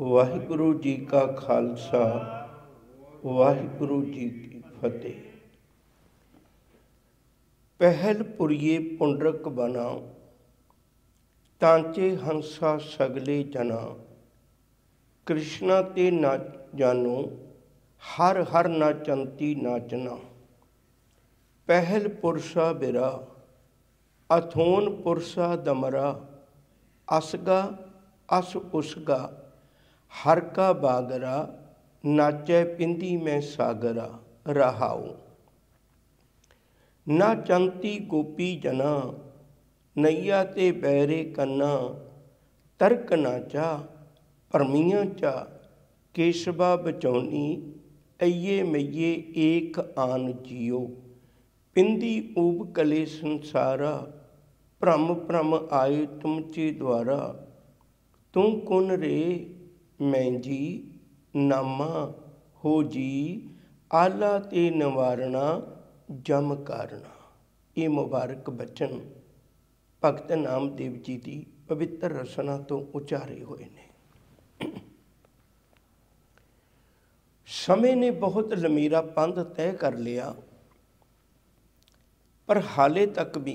ਵਾਹਿਗੁਰੂ ਜੀ ਕਾ ਖਾਲਸਾ ਵਾਹਿਗੁਰੂ ਜੀ ਕੀ ਫਤਿਹ ਪਹਿਲ ਪੁਰੀਏ ਪੁੰਡਰਕ ਬਨਾ ਤਾਂਚੇ ਹੰਸਾ ਸਗਲੇ ਜਨਾ ਕ੍ਰਿਸ਼ਨਾ ਤੇ ਨਾ ਜਾਨੋ ਹਰ ਹਰ ਨਾਚੰਤੀ ਨਾਚਨਾ ਪਹਿਲ ਪੁਰਸ਼ਾ ਬਿਰਾ ਅਥੋਨ ਪੁਰਸ਼ਾ ਦਮਰਾ ਅਸਗਾ ਅਸ ਉਸਗਾ ਹਰ ਕਾ ਬਾਗਰਾ ਨਾਚੈ ਪਿੰਦੀ ਮੈਂ ਸਾਗਰਾ ਰਹਾਉ ਨਾ ਚੰਤੀ ਗੋਪੀ ਜਨਾ ਨਈਆ ਤੇ ਬੈਰੇ ਕੰਨਾ ਤਰਕ ਨਾ ਚਾ ਪਰਮੀਆਂ ਚਾ ਕੇਸ਼ਵਾ ਬਚਾਉਣੀ ਅਈਏ ਮਈਏ ਏਕ ਆਨ ਜਿਉ ਪਿੰਦੀ ਊਬ ਕਲੇ ਸੰਸਾਰਾ ਭ੍ਰਮ ਭ੍ਰਮ ਆਏ ਤੁਮ ਚੀ ਦੁਆਰਾ ਤੂੰ ਕੁਨ ਰੇ ਮੈਂਜੀ ਨਾਮਾ ਹੋ ਜੀ ਆਲਾ ਤੇ ਨਿਵਾਰਣਾ ਜਮ ਕਰਨਾ ਇਹ ਮੁਬਾਰਕ ਬਚਨ ਭਗਤ ਨਾਮਦੇਵ ਜੀ ਦੀ ਪਵਿੱਤਰ ਰਸਨਾ ਤੋਂ ਉਚਾਰੇ ਹੋਏ ਨੇ ਸਮੇਂ ਨੇ ਬਹੁਤ ਲਮੀਰਾ ਪੰਧ ਤੈਅ ਕਰ ਲਿਆ ਪਰ ਹਾਲੇ ਤੱਕ ਵੀ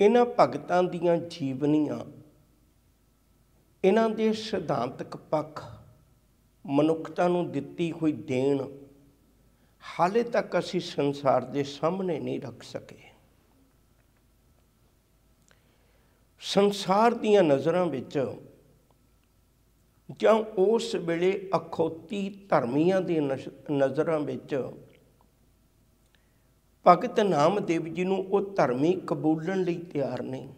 ਇਹਨਾਂ ਭਗਤਾਂ ਦੀਆਂ ਜੀਵਨੀਆਂ ਇਹਨਾਂ ਦੇ ਸਿਧਾਂਤਕ ਪੱਖ ਮਨੁੱਖਤਾ ਨੂੰ ਦਿੱਤੀ ਹੋਈ ਦੇਣ ਹਾਲੇ ਤੱਕ ਅਸੀਂ ਸੰਸਾਰ ਦੇ ਸਾਹਮਣੇ ਨਹੀਂ ਰੱਖ ਸਕੇ ਸੰਸਾਰ ਦੀਆਂ ਨਜ਼ਰਾਂ ਵਿੱਚ ਜਾਂ ਉਸ ਵੇਲੇ ਅਖੌਤੀ ਧਰਮੀਆਂ ਦੀ ਨਜ਼ਰਾਂ ਵਿੱਚ ਭਗਤ ਨਾਮਦੇਵ ਜੀ ਨੂੰ ਉਹ ਧਰਮੀ ਕਬੂਲਣ ਲਈ ਤਿਆਰ ਨਹੀਂ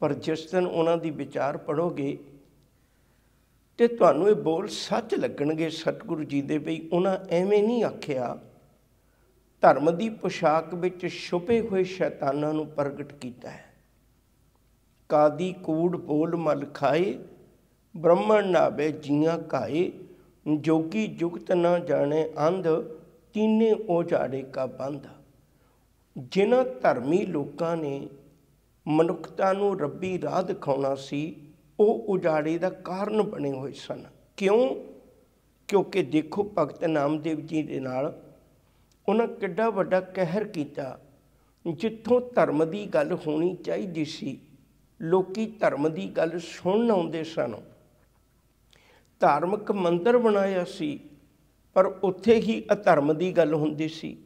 ਪਰ ਜਿਸ ਦਿਨ ਉਹਨਾਂ ਦੀ ਵਿਚਾਰ ਪੜੋਗੇ ਤੇ ਤੁਹਾਨੂੰ ਇਹ ਬੋਲ ਸੱਚ ਲੱਗਣਗੇ ਸਤਿਗੁਰੂ ਜੀ ਦੇ ਵੀ ਉਹਨਾਂ ਐਵੇਂ ਨਹੀਂ ਆਖਿਆ ਧਰਮ ਦੀ ਪੋਸ਼ਾਕ ਵਿੱਚ ਛੁਪੇ ਹੋਏ ਸ਼ੈਤਾਨਾਂ ਨੂੰ ਪ੍ਰਗਟ ਕੀਤਾ ਹੈ ਕਾਦੀ ਕੂੜ ਬੋਲ ਮਲ ਖਾਏ ਬ੍ਰਹਮਣ ਨਾਵੇ ਜੀਆਂ ਕਾਏ ਜੋਗੀ ਜੁਗਤ ਨਾ ਜਾਣੇ ਅੰਧ ਤੀਨੇ ਉਹ ਝਾੜੇ ਕਾ ਬੰਧ ਜਿਨ੍ਹਾਂ ਧਰਮੀ ਲੋਕਾਂ ਨੇ ਮਨੁੱਖਤਾ ਨੂੰ ਰੱਬੀ ਰਾਹ ਦਿਖਾਉਣਾ ਸੀ ਉਹ ਉਜਾੜੇ ਦਾ ਕਾਰਨ ਬਣੇ ਹੋਏ ਸਨ ਕਿਉਂ ਕਿਉਂਕਿ ਦੇਖੋ ਭਗਤ ਨਾਮਦੇਵ ਜੀ ਦੇ ਨਾਲ ਉਹਨਾਂ ਕਿੱਡਾ ਵੱਡਾ ਕਹਿਰ ਕੀਤਾ ਜਿੱਥੋਂ ਧਰਮ ਦੀ ਗੱਲ ਹੋਣੀ ਚਾਹੀਦੀ ਸੀ ਲੋਕੀ ਧਰਮ ਦੀ ਗੱਲ ਸੁਣਨ ਆਉਂਦੇ ਸਨ ਧਾਰਮਿਕ ਮੰਦਰ ਬਣਾਇਆ ਸੀ ਪਰ ਉੱਥੇ ਹੀ ਅਧਰਮ ਦੀ ਗੱਲ ਹੁੰਦੀ ਸੀ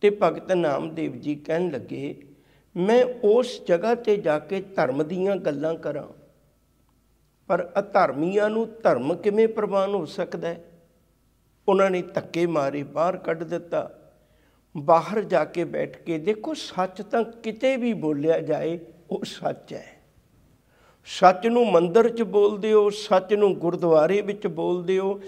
ਤੇ ਭਗਤ ਨਾਮਦੇਵ ਜੀ ਕਹਿਣ ਲੱਗੇ ਮੈਂ ਉਸ ਜਗ੍ਹਾ ਤੇ ਜਾ ਕੇ ਧਰਮ ਦੀਆਂ ਗੱਲਾਂ ਕਰਾਂ ਪਰ ਅਧਰਮੀਆਂ ਨੂੰ ਧਰਮ ਕਿਵੇਂ ਪ੍ਰਵਾਨ ਹੋ ਸਕਦਾ ਹੈ ਉਹਨਾਂ ਨੇ ਧੱਕੇ ਮਾਰੇ ਬਾਹਰ ਕੱਢ ਦਿੱਤਾ ਬਾਹਰ ਜਾ ਕੇ ਬੈਠ ਕੇ ਦੇਖੋ ਸੱਚ ਤਾਂ ਕਿਤੇ ਵੀ ਬੋਲਿਆ ਜਾਏ ਉਹ ਸੱਚ ਹੈ ਸੱਚ ਨੂੰ ਮੰਦਰ 'ਚ ਬੋਲਦੇ ਹੋ ਸੱਚ ਨੂੰ ਗੁਰਦੁਆਰੇ ਵਿੱਚ ਬੋਲਦੇ ਹੋ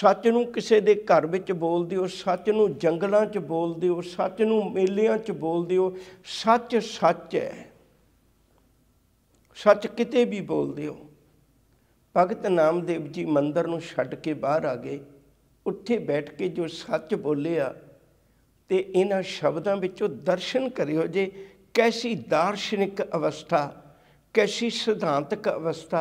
ਸੱਚ ਨੂੰ ਕਿਸੇ ਦੇ ਘਰ ਵਿੱਚ ਬੋਲਦੇ ਹੋ ਸੱਚ ਨੂੰ ਜੰਗਲਾਂ 'ਚ ਬੋਲਦੇ ਹੋ ਸੱਚ ਨੂੰ ਮੇਲਿਆਂ 'ਚ ਬੋਲਦੇ ਹੋ ਸੱਚ ਸੱਚ ਹੈ ਸੱਚ ਕਿਤੇ ਵੀ ਬੋਲਦੇ ਹੋ ਭਗਤ ਨਾਮਦੇਵ ਜੀ ਮੰਦਰ ਨੂੰ ਛੱਡ ਕੇ ਬਾਹਰ ਆ ਗਏ ਉੱਥੇ ਬੈਠ ਕੇ ਜੋ ਸੱਚ ਬੋਲਿਆ ਤੇ ਇਹਨਾਂ ਸ਼ਬਦਾਂ ਵਿੱਚੋਂ ਦਰਸ਼ਨ ਕਰਿਓ ਜੇ ਕੈਸੀ ਦਾਰਸ਼ਨਿਕ ਅਵਸਥਾ ਕੈਸੀ ਸਿਧਾਂਤਕ ਅਵਸਥਾ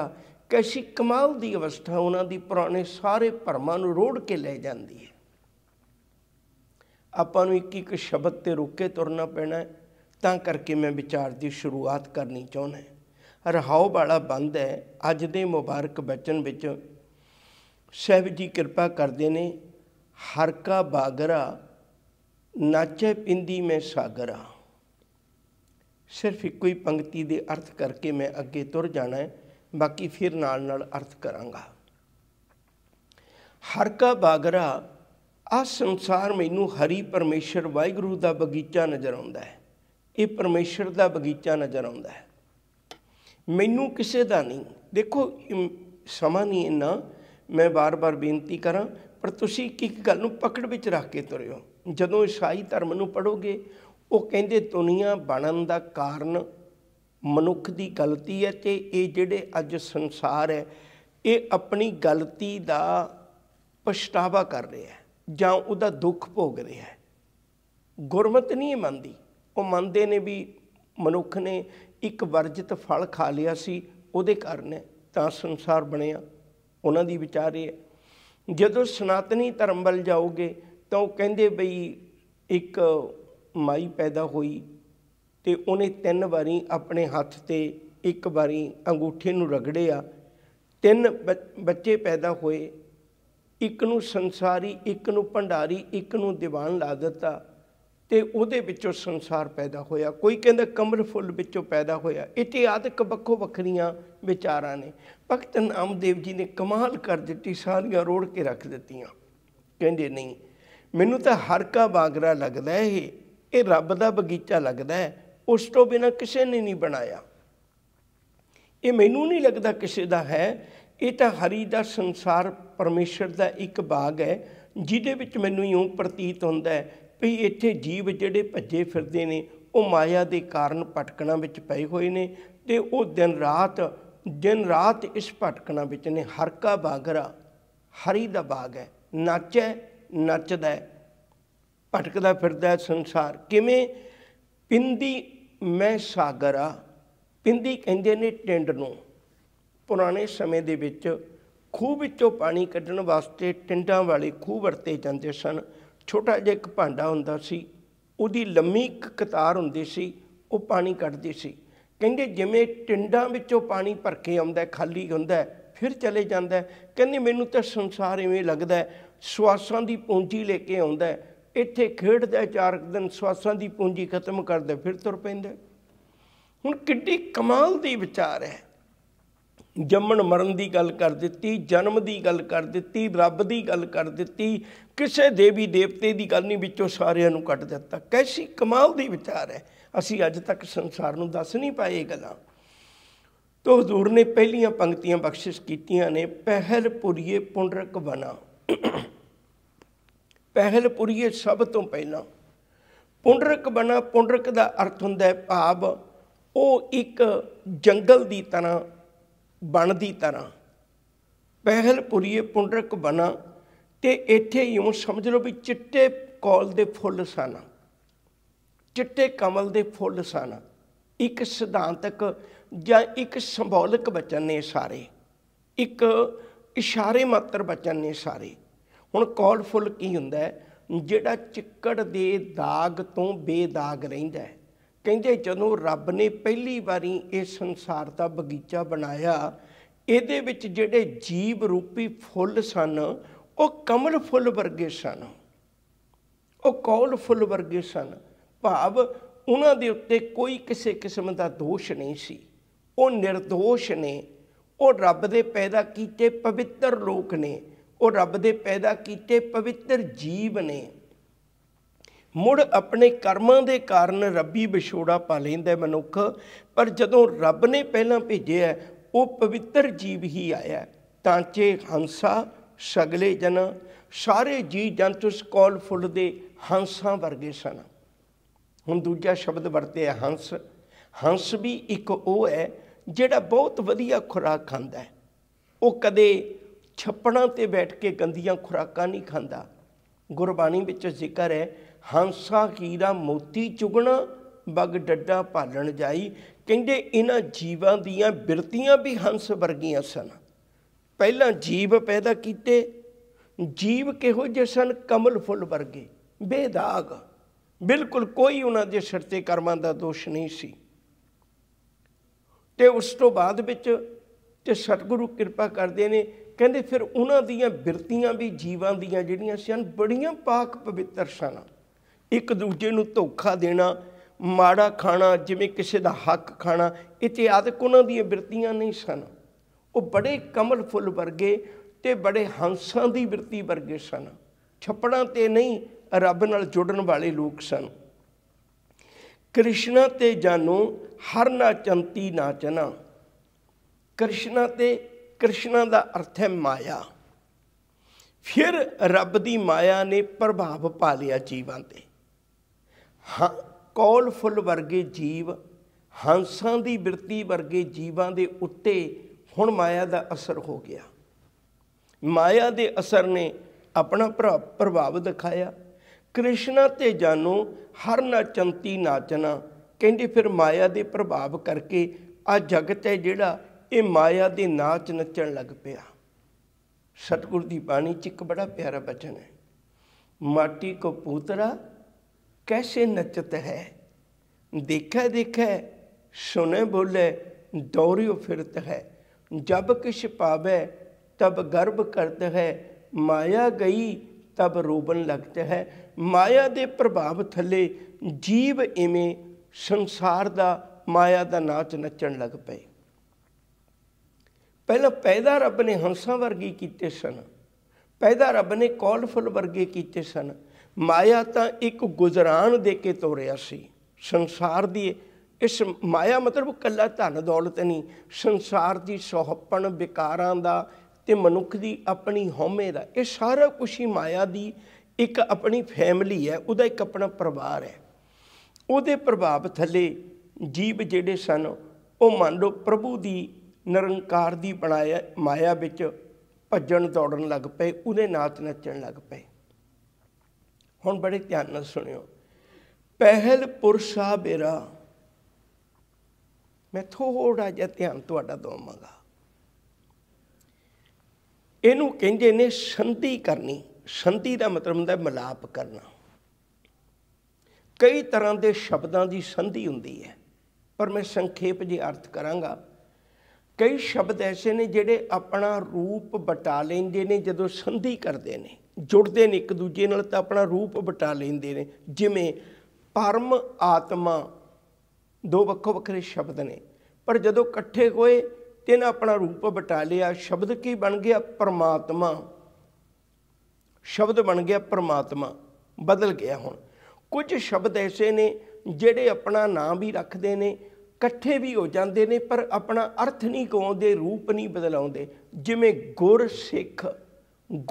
ਕੈਸੀ ਕਮਾਲ ਦੀ ਅਵਸਥਾ ਉਹਨਾਂ ਦੀ ਪੁਰਾਣੇ ਸਾਰੇ ਭਰਮਾਂ ਨੂੰ ਰੋੜ ਕੇ ਲੈ ਜਾਂਦੀ ਹੈ ਆਪਾਂ ਨੂੰ ਇੱਕ ਇੱਕ ਸ਼ਬਦ ਤੇ ਰੁਕ ਕੇ ਤੁਰਨਾ ਪੈਣਾ ਹੈ ਤਾਂ ਕਰਕੇ ਮੈਂ ਵਿਚਾਰ ਦੀ ਸ਼ੁਰੂਆਤ ਕਰਨੀ ਚਾਹੁੰਦਾ ਹਾਂ ਰਹਾਉ ਵਾਲਾ ਬੰਦ ਹੈ ਅੱਜ ਦੇ ਮੁਬਾਰਕ ਬਚਨ ਵਿੱਚ ਸਹਿਬ ਜੀ ਕਿਰਪਾ ਕਰਦੇ ਨੇ ਹਰ ਕਾ ਬਾਗਰਾ ਨਾਚੇ ਪਿੰਦੀ ਮੈਂ ਸਾਗਰਾ ਸਿਰਫ ਇੱਕੋ ਹੀ ਪੰਕਤੀ ਦੇ ਅਰਥ ਕਰਕੇ ਮੈਂ ਅੱਗੇ ਤੁਰ ਜਾਣਾ ਹੈ ਬਾਕੀ ਫਿਰ ਨਾਲ ਨਾਲ ਅਰਥ ਕਰਾਂਗਾ ਹਰ ਕਾ ਬਾਗਰਾ ਆ ਸੰਸਾਰ ਮੈਨੂੰ ਹਰੀ ਪਰਮੇਸ਼ਰ ਵਾਹਿਗੁਰੂ ਦਾ ਬਗੀਚਾ ਨਜ਼ਰ ਆਉਂਦਾ ਹੈ ਇਹ ਪਰਮੇਸ਼ਰ ਦਾ ਬਗੀਚਾ ਨਜ਼ਰ ਆਉਂਦਾ ਹੈ ਮੈਨੂੰ ਕਿਸੇ ਦਾ ਨਹੀਂ ਦੇਖੋ ਸਮਾਂ ਨਹੀਂ ਇੰਨਾ ਮੈਂ ਬਾਰ-ਬਾਰ ਬੇਨਤੀ ਕਰਾਂ ਪਰ ਤੁਸੀਂ ਇੱਕ ਗੱਲ ਨੂੰ ਪਕੜ ਵਿੱਚ ਰੱਖ ਕੇ ਤੁਰਿਓ ਜਦੋਂ ਈਸਾਈ ਧਰਮ ਨੂੰ ਪੜੋਗੇ ਉਹ ਕਹਿੰਦੇ ਦੁਨੀਆ ਬਣਨ ਦਾ ਕਾਰਨ ਮਨੁੱਖ ਦੀ ਗਲਤੀ ਹੈ ਤੇ ਇਹ ਜਿਹੜੇ ਅੱਜ ਸੰਸਾਰ ਹੈ ਇਹ ਆਪਣੀ ਗਲਤੀ ਦਾ ਪਛਤਾਵਾ ਕਰ ਰਿਹਾ ਹੈ ਜਾਂ ਉਹਦਾ ਦੁੱਖ ਭੋਗ ਰਿਹਾ ਹੈ ਗੁਰਮਤ ਨਹੀਂ ਮੰਦੀ ਮੰਨਦੀ ਉਹ ਮੰਨਦੇ ਨੇ ਵੀ ਮਨੁੱਖ ਨੇ ਇੱਕ ਵਰਜਿਤ ਫਲ ਖਾ ਲਿਆ ਸੀ ਉਹਦੇ ਕਾਰਨ ਤਾਂ ਸੰਸਾਰ ਬਣਿਆ ਉਹਨਾਂ ਦੀ ਵਿਚਾਰੇ ਜਦੋਂ ਸਨਾਤਨੀ ਧਰਮ ਵੱਲ ਜਾਓਗੇ ਤਾਂ ਉਹ ਕਹਿੰਦੇ ਬਈ ਇੱਕ ਮਾਈ ਪੈਦਾ ਹੋਈ ਤੇ ਉਹਨੇ ਤਿੰਨ ਵਾਰੀ ਆਪਣੇ ਹੱਥ ਤੇ ਇੱਕ ਵਾਰੀ ਅੰਗੂਠੇ ਨੂੰ ਰਗੜਿਆ ਤਿੰਨ ਬੱਚੇ ਪੈਦਾ ਹੋਏ ਇੱਕ ਨੂੰ ਸੰਸਾਰੀ ਇੱਕ ਨੂੰ ਭੰਡਾਰੀ ਇੱਕ ਨੂੰ ਦੀਵਾਨ ਲਾ ਦਿੱਤਾ ਤੇ ਉਹਦੇ ਵਿੱਚੋਂ ਸੰਸਾਰ ਪੈਦਾ ਹੋਇਆ ਕੋਈ ਕਹਿੰਦਾ ਕਮਲ ਫੁੱਲ ਵਿੱਚੋਂ ਪੈਦਾ ਹੋਇਆ ਇਤੇ ਬੱਖੋ ਵੱਖੋ ਵੱਖਰੀਆਂ ਵਿਚਾਰਾਂ ਨੇ ਭਗਤ ਨਾਮਦੇਵ ਜੀ ਨੇ ਕਮਾਲ ਕਰ ਦਿੱਤੀ ਸਾਰੀਆਂ ਰੋੜ ਕੇ ਰੱਖ ਦਿੱਤੀਆਂ ਕਹਿੰਦੇ ਨਹੀਂ ਮੈਨੂੰ ਤਾਂ ਹਰ ਕਾ ਬਾਗਰਾ ਲੱਗਦਾ ਇਹ ਇਹ ਰੱਬ ਦਾ ਬਗੀਚਾ ਲੱਗਦਾ ਹੈ ਉਸ ਤੋਂ ਬਿਨਾ ਕਿਸੇ ਨੇ ਨਹੀਂ ਬਣਾਇਆ ਇਹ ਮੈਨੂੰ ਨਹੀਂ ਲੱਗਦਾ ਕਿਸੇ ਦਾ ਹੈ ਇਹ ਤਾਂ ਹਰੀ ਦਾ ਸੰਸਾਰ ਪਰਮੇਸ਼ਰ ਦਾ ਇੱਕ ਬਾਗ ਹੈ ਜਿਹਦੇ ਵਿੱਚ ਮੈਨੂੰ ਇਉਂ ਪ੍ਰਤੀਤ ਹੁੰਦਾ ਹੈ ਵੀ ਇੱਥੇ ਜੀਵ ਜਿਹੜੇ ਭੱਜੇ ਫਿਰਦੇ ਨੇ ਉਹ ਮਾਇਆ ਦੇ ਕਾਰਨ ਪਟਕਣਾ ਵਿੱਚ ਪਏ ਹੋਏ ਨੇ ਤੇ ਉਹ ਦਿਨ ਰਾਤ ਦਿਨ ਰਾਤ ਇਸ ਪਟਕਣਾ ਵਿੱਚ ਨੇ ਹਰ ਕਾ ਬਾਗਰਾ ਹਰੀ ਦਾ ਬਾਗ ਹੈ ਨੱਚੈ ਨੱਚਦਾ ਹੈ ਭਟਕਦਾ ਫਿਰਦਾ ਹੈ ਸੰਸਾਰ ਕਿਵੇਂ ਪਿੰਦੀ ਮੈਂ ਸਾਗਰਾ ਪਿੰਦੀ ਕਹਿੰਦੇ ਨੇ ਟਿੰਡ ਨੂੰ ਪੁਰਾਣੇ ਸਮੇਂ ਦੇ ਵਿੱਚ ਖੂਹ ਵਿੱਚੋਂ ਪਾਣੀ ਕੱਢਣ ਵਾਸਤੇ ਟਿੰਡਾਂ ਵਾਲੇ ਖੂਹ ਵਰਤੇ ਜਾਂਦੇ ਸਨ ਛੋਟਾ ਜਿਹਾ ਇੱਕ ਭਾਂਡਾ ਹੁੰਦਾ ਸੀ ਉਹਦੀ ਲੰਮੀ ਇੱਕ ਕਤਾਰ ਹੁੰਦੀ ਸੀ ਉਹ ਪਾਣੀ ਕੱਢਦੀ ਸੀ ਕਹਿੰਦੇ ਜਿਵੇਂ ਟਿੰਡਾਂ ਵਿੱਚੋਂ ਪਾਣੀ ਭਰ ਕੇ ਆਉਂਦਾ ਖਾਲੀ ਹੁੰਦਾ ਫਿਰ ਚਲੇ ਜਾਂਦਾ ਕਹਿੰਦੇ ਮੈਨੂੰ ਤਾਂ ਸੰਸਾਰ ਇਵੇਂ ਲੱਗਦਾ ਸਵਾਸਾਂ ਦੀ ਪੂੰਜੀ ਲੈ ਕੇ ਆਉਂਦਾ ਇੱਥੇ ਖੇਡਦਾ ਚਾਰਕ ਦਿਨ ਸਵਾਸਾਂ ਦੀ ਪੂੰਜੀ ਖਤਮ ਕਰਦਾ ਫਿਰ ਤੁਰ ਪੈਂਦਾ ਹੁਣ ਕਿੱਡੀ ਕਮਾਲ ਦੀ ਵਿਚਾਰ ਹੈ ਜੰਮਣ ਮਰਨ ਦੀ ਗੱਲ ਕਰ ਦਿੱਤੀ ਜਨਮ ਦੀ ਗੱਲ ਕਰ ਦਿੱਤੀ ਰੱਬ ਦੀ ਗੱਲ ਕਰ ਦਿੱਤੀ ਕਿਸੇ ਦੇਵੀ ਦੇਵਤੇ ਦੀ ਗੱਲ ਨਹੀਂ ਵਿੱਚੋਂ ਸਾਰਿਆਂ ਨੂੰ ਕੱਟ ਦਿੱਤਾ ਕੈਸੀ ਕਮਾਲ ਦੀ ਵਿਚਾਰ ਹੈ ਅਸੀਂ ਅੱਜ ਤੱਕ ਸੰਸਾਰ ਨੂੰ ਦੱਸ ਨਹੀਂ ਪਾਏ ਇਹ ਗੱਲਾਂ ਤੋ ਹਜ਼ੂਰ ਨੇ ਪਹਿਲੀਆਂ ਪੰਕਤੀਆਂ ਬਖਸ਼ਿਸ਼ ਕੀਤੀਆਂ ਨੇ ਪਹਿਲ ਪੁਰੀਏ ਪੁੰਡਰਕ ਬਣਾ ਪਹਿਲ ਪੁਰੀਏ ਸਭ ਤੋਂ ਪਹਿਲਾਂ ਪੁੰਡਰਕ ਬਣਾ ਪੁੰਡਰਕ ਦਾ ਅਰਥ ਹੁੰਦਾ ਹੈ ਭਾਵ ਉਹ ਇੱਕ ਜੰਗਲ ਦੀ ਤਰ੍ਹਾਂ ਬਣ ਦੀ ਤਰ੍ਹਾਂ ਪਹਿਲ ਪੁਰੀਏ ਪੁੰਡਰਕ ਬਣਾ ਤੇ ਇੱਥੇ ਯੂੰ ਸਮਝ ਲਓ ਵੀ ਚਿੱਟੇ ਕੌਲ ਦੇ ਫੁੱਲ ਸਨ ਚਿੱਟੇ ਕਮਲ ਦੇ ਫੁੱਲ ਸਨ ਇੱਕ ਸਿਧਾਂਤਕ ਜਾਂ ਇੱਕ ਸਿੰਬੋਲਿਕ ਬਚਨ ਨੇ ਸਾਰੇ ਇੱਕ ਇਸ਼ਾਰੇ ਮਾਤਰ ਬਚਨ ਨੇ ਸਾਰੇ ਹੁਣ ਕੌਲ ਫੁੱਲ ਕੀ ਹੁੰਦਾ ਹੈ ਜਿਹੜਾ ਚਿੱਕੜ ਦੇ ਦਾਗ ਤੋਂ ਬੇਦਾਗ ਰਹਿੰਦਾ ਹੈ ਕਹਿੰਦੇ ਜਦੋਂ ਰੱਬ ਨੇ ਪਹਿਲੀ ਵਾਰੀ ਇਹ ਸੰਸਾਰ ਦਾ ਬਗੀਚਾ ਬਣਾਇਆ ਇਹਦੇ ਵਿੱਚ ਜਿਹੜੇ ਜੀਵ ਰੂਪੀ ਫੁੱਲ ਸਨ ਉਹ ਕਮਲ ਫੁੱਲ ਵਰਗੇ ਸਨ ਉਹ ਕੌਲ ਫੁੱਲ ਵਰਗੇ ਸਨ ਭਾਵ ਉਹਨਾਂ ਦੇ ਉੱਤੇ ਕੋਈ ਕਿਸੇ ਕਿਸਮ ਦਾ ਦੋਸ਼ ਨਹੀਂ ਸੀ ਉਹ ਨਿਰਦੋਸ਼ ਨੇ ਉਹ ਰੱਬ ਦੇ ਪੈਦਾ ਕੀਤੇ ਪਵਿੱਤਰ ਲੋਕ ਨੇ ਉਹ ਰੱਬ ਦੇ ਪੈਦਾ ਕੀਤੇ ਪਵਿੱਤਰ ਜੀਵ ਨੇ ਮੁੜ ਆਪਣੇ ਕਰਮਾਂ ਦੇ ਕਾਰਨ ਰੱਬੀ ਵਿਛੋੜਾ ਪਾ ਲੈਂਦਾ ਮਨੁੱਖ ਪਰ ਜਦੋਂ ਰੱਬ ਨੇ ਪਹਿਲਾਂ ਭੇਜਿਆ ਉਹ ਪਵਿੱਤਰ ਜੀਵ ਹੀ ਆਇਆ ਤਾਂ ਚੇ ਹੰਸਾ ਸਗਲੇ ਜਨ ਸਾਰੇ ਜੀ ਜੰਤੂ ਕੋਲ ਫੁੱਲ ਦੇ ਹੰਸਾਂ ਵਰਗੇ ਸਨ ਹੁਣ ਦੂਜਾ ਸ਼ਬਦ ਵਰਤੇ ਹੈ ਹੰਸ ਹੰਸ ਵੀ ਇੱਕ ਉਹ ਹੈ ਜਿਹੜਾ ਬਹੁਤ ਵਧੀਆ ਖੁਰਾਕ ਖਾਂਦਾ ਹੈ ਉਹ ਕਦੇ ਛੱਪੜਾਂ ਤੇ ਬੈਠ ਕੇ ਗੰਦੀਆਂ ਖੁਰਾਕਾਂ ਨਹੀਂ ਖਾਂਦਾ ਗੁਰਬਾਣੀ ਵਿੱਚ ਜ਼ਿਕਰ ਹੈ ਹੰਸਾ ਕੀਰਾ ਮੋਤੀ ਚੁਗਣਾ ਬਗ ਡੱਡਾ ਭਾਲਣ ਜਾਈ ਕਹਿੰਦੇ ਇਹਨਾਂ ਜੀਵਾਂ ਦੀਆਂ ਬਿਰਤੀਆਂ ਵੀ ਹੰਸ ਵਰਗੀਆਂ ਸਨ ਪਹਿਲਾਂ ਜੀਵ ਪੈਦਾ ਕੀਤੇ ਜੀਵ ਕਿਹੋ ਜਿਹੇ ਸਨ ਕਮਲ ਫੁੱਲ ਵਰਗੇ ਬੇਦਾਗ ਬਿਲਕੁਲ ਕੋਈ ਉਹਨਾਂ ਦੇ ਸਿਰ ਕਰਮਾਂ ਦਾ ਦੋਸ਼ ਨਹੀਂ ਸੀ ਤੇ ਉਸ ਤੋਂ ਬਾਅਦ ਵਿੱਚ ਤੇ ਸਤਿਗੁਰੂ ਕਿਰਪਾ ਕਰਦੇ ਨੇ ਕਹਿੰਦੇ ਫਿਰ ਉਹਨਾਂ ਦੀਆਂ ਬਿਰਤੀਆਂ ਵੀ ਜੀਵਾਂ ਦੀਆਂ ਜਿਹੜੀਆਂ ਸਨ ਬੜੀਆਂ ਪਾਕ ਪਵਿੱਤਰ ਸਨ ਇੱਕ ਦੂਜੇ ਨੂੰ ਧੋਖਾ ਦੇਣਾ ਮਾੜਾ ਖਾਣਾ ਜਿਵੇਂ ਕਿਸੇ ਦਾ ਹੱਕ ਖਾਣਾ ਇਤਿਆਦਿਕ ਉਹਨਾਂ ਦੀਆਂ ਬਿਰਤੀਆਂ ਨਹੀਂ ਸਨ ਉਹ ਬੜੇ ਕਮਲ ਫੁੱਲ ਵਰਗੇ ਤੇ ਬੜੇ ਹੰਸਾਂ ਦੀ ਬਿਰਤੀ ਵਰਗੇ ਸਨ ਛੱਪੜਾਂ ਤੇ ਨਹੀਂ ਰੱਬ ਨਾਲ ਜੁੜਨ ਵਾਲੇ ਲੋਕ ਸਨ ਕ੍ਰਿਸ਼ਨ ਤੇ ਜਾਨੋ ਹਰ ਚੰਤੀ ਨਾਚਨਾ ਕ੍ਰਿਸ਼ਨ ਤੇ ਕ੍ਰਿਸ਼ਨਾ ਦਾ ਅਰਥ ਹੈ ਮਾਇਆ ਫਿਰ ਰੱਬ ਦੀ ਮਾਇਆ ਨੇ ਪ੍ਰਭਾਵ ਪਾ ਲਿਆ ਜੀਵਾਂ ਤੇ ਹਾਂ ਕੌਲ ਫੁੱਲ ਵਰਗੇ ਜੀਵ ਹੰਸਾਂ ਦੀ ਬਿਰਤੀ ਵਰਗੇ ਜੀਵਾਂ ਦੇ ਉੱਤੇ ਹੁਣ ਮਾਇਆ ਦਾ ਅਸਰ ਹੋ ਗਿਆ ਮਾਇਆ ਦੇ ਅਸਰ ਨੇ ਆਪਣਾ ਪ੍ਰਭਾਵ ਦਿਖਾਇਆ ਕ੍ਰਿਸ਼ਨਾ ਤੇ ਜਾਨੋ ਹਰ ਨਚੰਤੀ ਨਾਚਨਾ ਕਹਿੰਦੇ ਫਿਰ ਮਾਇਆ ਦੇ ਪ੍ਰਭਾਵ ਕਰਕੇ ਆ ਜਗਤ ਹੈ ਜਿਹੜਾ ਇਹ ਮਾਇਆ ਦੇ ਨਾਚ ਨੱਚਣ ਲੱਗ ਪਿਆ ਸਤਗੁਰ ਦੀ ਬਾਣੀ ਚ ਇੱਕ ਬੜਾ ਪਿਆਰਾ ਬਚਨ ਹੈ ਮਾਟੀ ਕੋ ਪੂਤਰਾ ਕੈਸੇ ਨੱਚਤ ਹੈ ਦੇਖੇ ਦੇਖੇ ਸੁਨੇ ਬੋਲੇ ਦੌਰਿਓ ਫਿਰਤ ਹੈ ਜਬ ਕਿਛ ਪਾਵੇ ਤਬ ਗਰਭ ਕਰਤ ਹੈ ਮਾਇਆ ਗਈ ਤਬ ਰੋਬਨ ਲਗਤ ਹੈ ਮਾਇਆ ਦੇ ਪ੍ਰਭਾਵ ਥੱਲੇ ਜੀਵ ਇਵੇਂ ਸੰਸਾਰ ਦਾ ਮਾਇਆ ਦਾ ਨਾਚ ਨੱਚਣ ਲੱਗ ਪਏ ਪਹਿਲਾਂ ਪੈਦਾ ਰੱਬ ਨੇ ਹੰਸਾਂ ਵਰਗੀ ਕੀਤੇ ਸਨ ਪੈਦਾ ਰੱਬ ਨੇ ਕੌਲਫਲ ਵਰਗੇ ਕੀਤੇ ਸਨ ਮਾਇਆ ਤਾਂ ਇੱਕ ਗੁਜ਼ਰਾਨ ਦੇ ਕੇ ਤੋਰਿਆ ਸੀ ਸੰਸਾਰ ਦੀ ਇਸ ਮਾਇਆ ਮਤਲਬ ਕੱਲਾ ਧਨ ਦੌਲਤ ਨਹੀਂ ਸੰਸਾਰ ਦੀ ਸੋਹਪਣ ਵਿਕਾਰਾਂ ਦਾ ਤੇ ਮਨੁੱਖ ਦੀ ਆਪਣੀ ਹਉਮੈ ਦਾ ਇਹ ਸਾਰਾ ਕੁਝ ਹੀ ਮਾਇਆ ਦੀ ਇੱਕ ਆਪਣੀ ਫੈਮਿਲੀ ਹੈ ਉਹਦਾ ਇੱਕ ਆਪਣਾ ਪਰਿਵਾਰ ਹੈ ਉਹਦੇ ਪ੍ਰਭਾਵ ਥੱਲੇ ਜੀਵ ਜਿਹੜੇ ਸਨ ਉਹ ਮੰਨ ਲਓ ਪ੍ਰਭੂ ਦੀ ਨਿਰੰਕਾਰ ਦੀ ਬਣਾਇਆ ਮਾਇਆ ਵਿੱਚ ਭੱਜਣ ਦੌੜਨ ਲੱਗ ਪਏ ਉਹਦੇ ਨਾਲ ਨੱਚਣ ਲੱਗ ਪਏ ਹੁਣ ਬੜੇ ਧਿਆਨ ਨਾਲ ਸੁਣਿਓ ਪਹਿਲ ਪੁਰਸ਼ਾ ਬੇਰਾ ਮੈਂ ਥੋੜਾ ਜਿਹਾ ਧਿਆਨ ਤੁਹਾਡਾ ਦਵਾਂਗਾ ਇਹਨੂੰ ਕਹਿੰਦੇ ਨੇ ਸੰਧੀ ਕਰਨੀ ਸੰਧੀ ਦਾ ਮਤਲਬ ਹੁੰਦਾ ਮਲਾਪ ਕਰਨਾ ਕਈ ਤਰ੍ਹਾਂ ਦੇ ਸ਼ਬਦਾਂ ਦੀ ਸੰਧੀ ਹੁੰਦੀ ਹੈ ਪਰ ਮੈਂ ਸੰਖੇਪ ਜੀ ਅਰਥ ਕਰਾਂਗਾ ਕਈ ਸ਼ਬਦ ਐਸੇ ਨੇ ਜਿਹੜੇ ਆਪਣਾ ਰੂਪ ਬਟਾ ਲੈਂਦੇ ਨੇ ਜਦੋਂ ਸੰਧੀ ਕਰਦੇ ਨੇ ਜੁੜਦੇ ਨੇ ਇੱਕ ਦੂਜੇ ਨਾਲ ਤਾਂ ਆਪਣਾ ਰੂਪ ਬਟਾ ਲੈਂਦੇ ਨੇ ਜਿਵੇਂ ਪਰਮ ਆਤਮਾ ਦੋ ਵੱਖੋ ਵੱਖਰੇ ਸ਼ਬਦ ਨੇ ਪਰ ਜਦੋਂ ਇਕੱਠੇ ਹੋਏ ਤੇ ਆਪਣਾ ਰੂਪ ਬਟਾ ਲਿਆ ਸ਼ਬਦ ਕੀ ਬਣ ਗਿਆ ਪਰਮਾਤਮਾ ਸ਼ਬਦ ਬਣ ਗਿਆ ਪਰਮਾਤਮਾ ਬਦਲ ਗਿਆ ਹੁਣ ਕੁਝ ਸ਼ਬਦ ਐਸੇ ਨੇ ਜਿਹੜੇ ਆਪਣਾ ਨਾਮ ਵੀ ਰੱਖਦੇ ਨੇ ਇਕੱਠੇ ਵੀ ਹੋ ਜਾਂਦੇ ਨੇ ਪਰ ਆਪਣਾ ਅਰਥ ਨਹੀਂ ਗਵਾਉਂਦੇ ਰੂਪ ਨਹੀਂ ਬਦਲਾਉਂਦੇ ਜਿਵੇਂ ਗੁਰ ਸਿੱਖ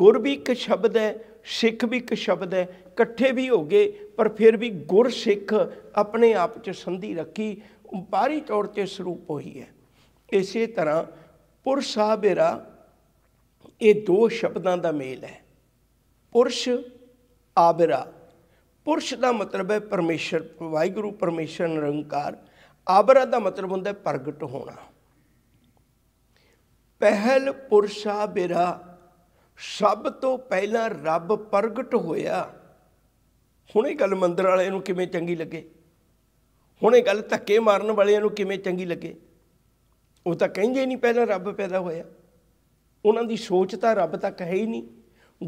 ਗੁਰ ਵੀ ਇੱਕ ਸ਼ਬਦ ਹੈ ਸਿੱਖ ਵੀ ਇੱਕ ਸ਼ਬਦ ਹੈ ਇਕੱਠੇ ਵੀ ਹੋ ਗਏ ਪਰ ਫਿਰ ਵੀ ਗੁਰ ਸਿੱਖ ਆਪਣੇ ਆਪ 'ਚ ਸੰਧੀ ਰੱਖੀ ਬਾਹਰੀ ਤੌਰ ਤੇ ਸਰੂਪ ਹੋਈ ਹੈ ਇਸੇ ਤਰ੍ਹਾਂ ਪੁਰ ਆਬੇਰਾ ਇਹ ਦੋ ਸ਼ਬਦਾਂ ਦਾ ਮੇਲ ਹੈ ਪੁਰਸ਼ ਆਬਰਾ ਪੁਰਸ਼ ਦਾ ਮਤਲਬ ਹੈ ਪਰਮੇਸ਼ਰ ਵਾਹਿਗੁਰੂ ਪਰਮੇਸ਼ਰ ਨਿਰੰਕਾਰ ਆਬਰਾ ਦਾ ਮਤਲਬ ਹੁੰਦਾ ਪ੍ਰਗਟ ਹੋਣਾ ਪਹਿਲ ਪੁਰਸ਼ਾ ਬਿਰਾ ਸਭ ਤੋਂ ਪਹਿਲਾਂ ਰੱਬ ਪ੍ਰਗਟ ਹੋਇਆ ਹੁਣ ਇਹ ਗੱਲ ਮੰਦਰ ਵਾਲੇ ਨੂੰ ਕਿਵੇਂ ਚੰਗੀ ਲੱਗੇ ਹੁਣ ਇਹ ਗੱਲ ਧੱਕੇ ਮਾਰਨ ਵਾਲਿਆਂ ਨੂੰ ਕਿਵੇਂ ਚੰਗੀ ਲੱਗੇ ਉਹ ਤਾਂ ਕਹਿੰਦੇ ਨਹੀਂ ਪਹਿਲਾਂ ਰੱਬ ਪੈਦਾ ਹੋਇਆ ਉਹਨਾਂ ਦੀ ਸੋਚ ਤਾਂ ਰੱਬ ਤੱਕ ਹੈ ਹੀ ਨਹੀਂ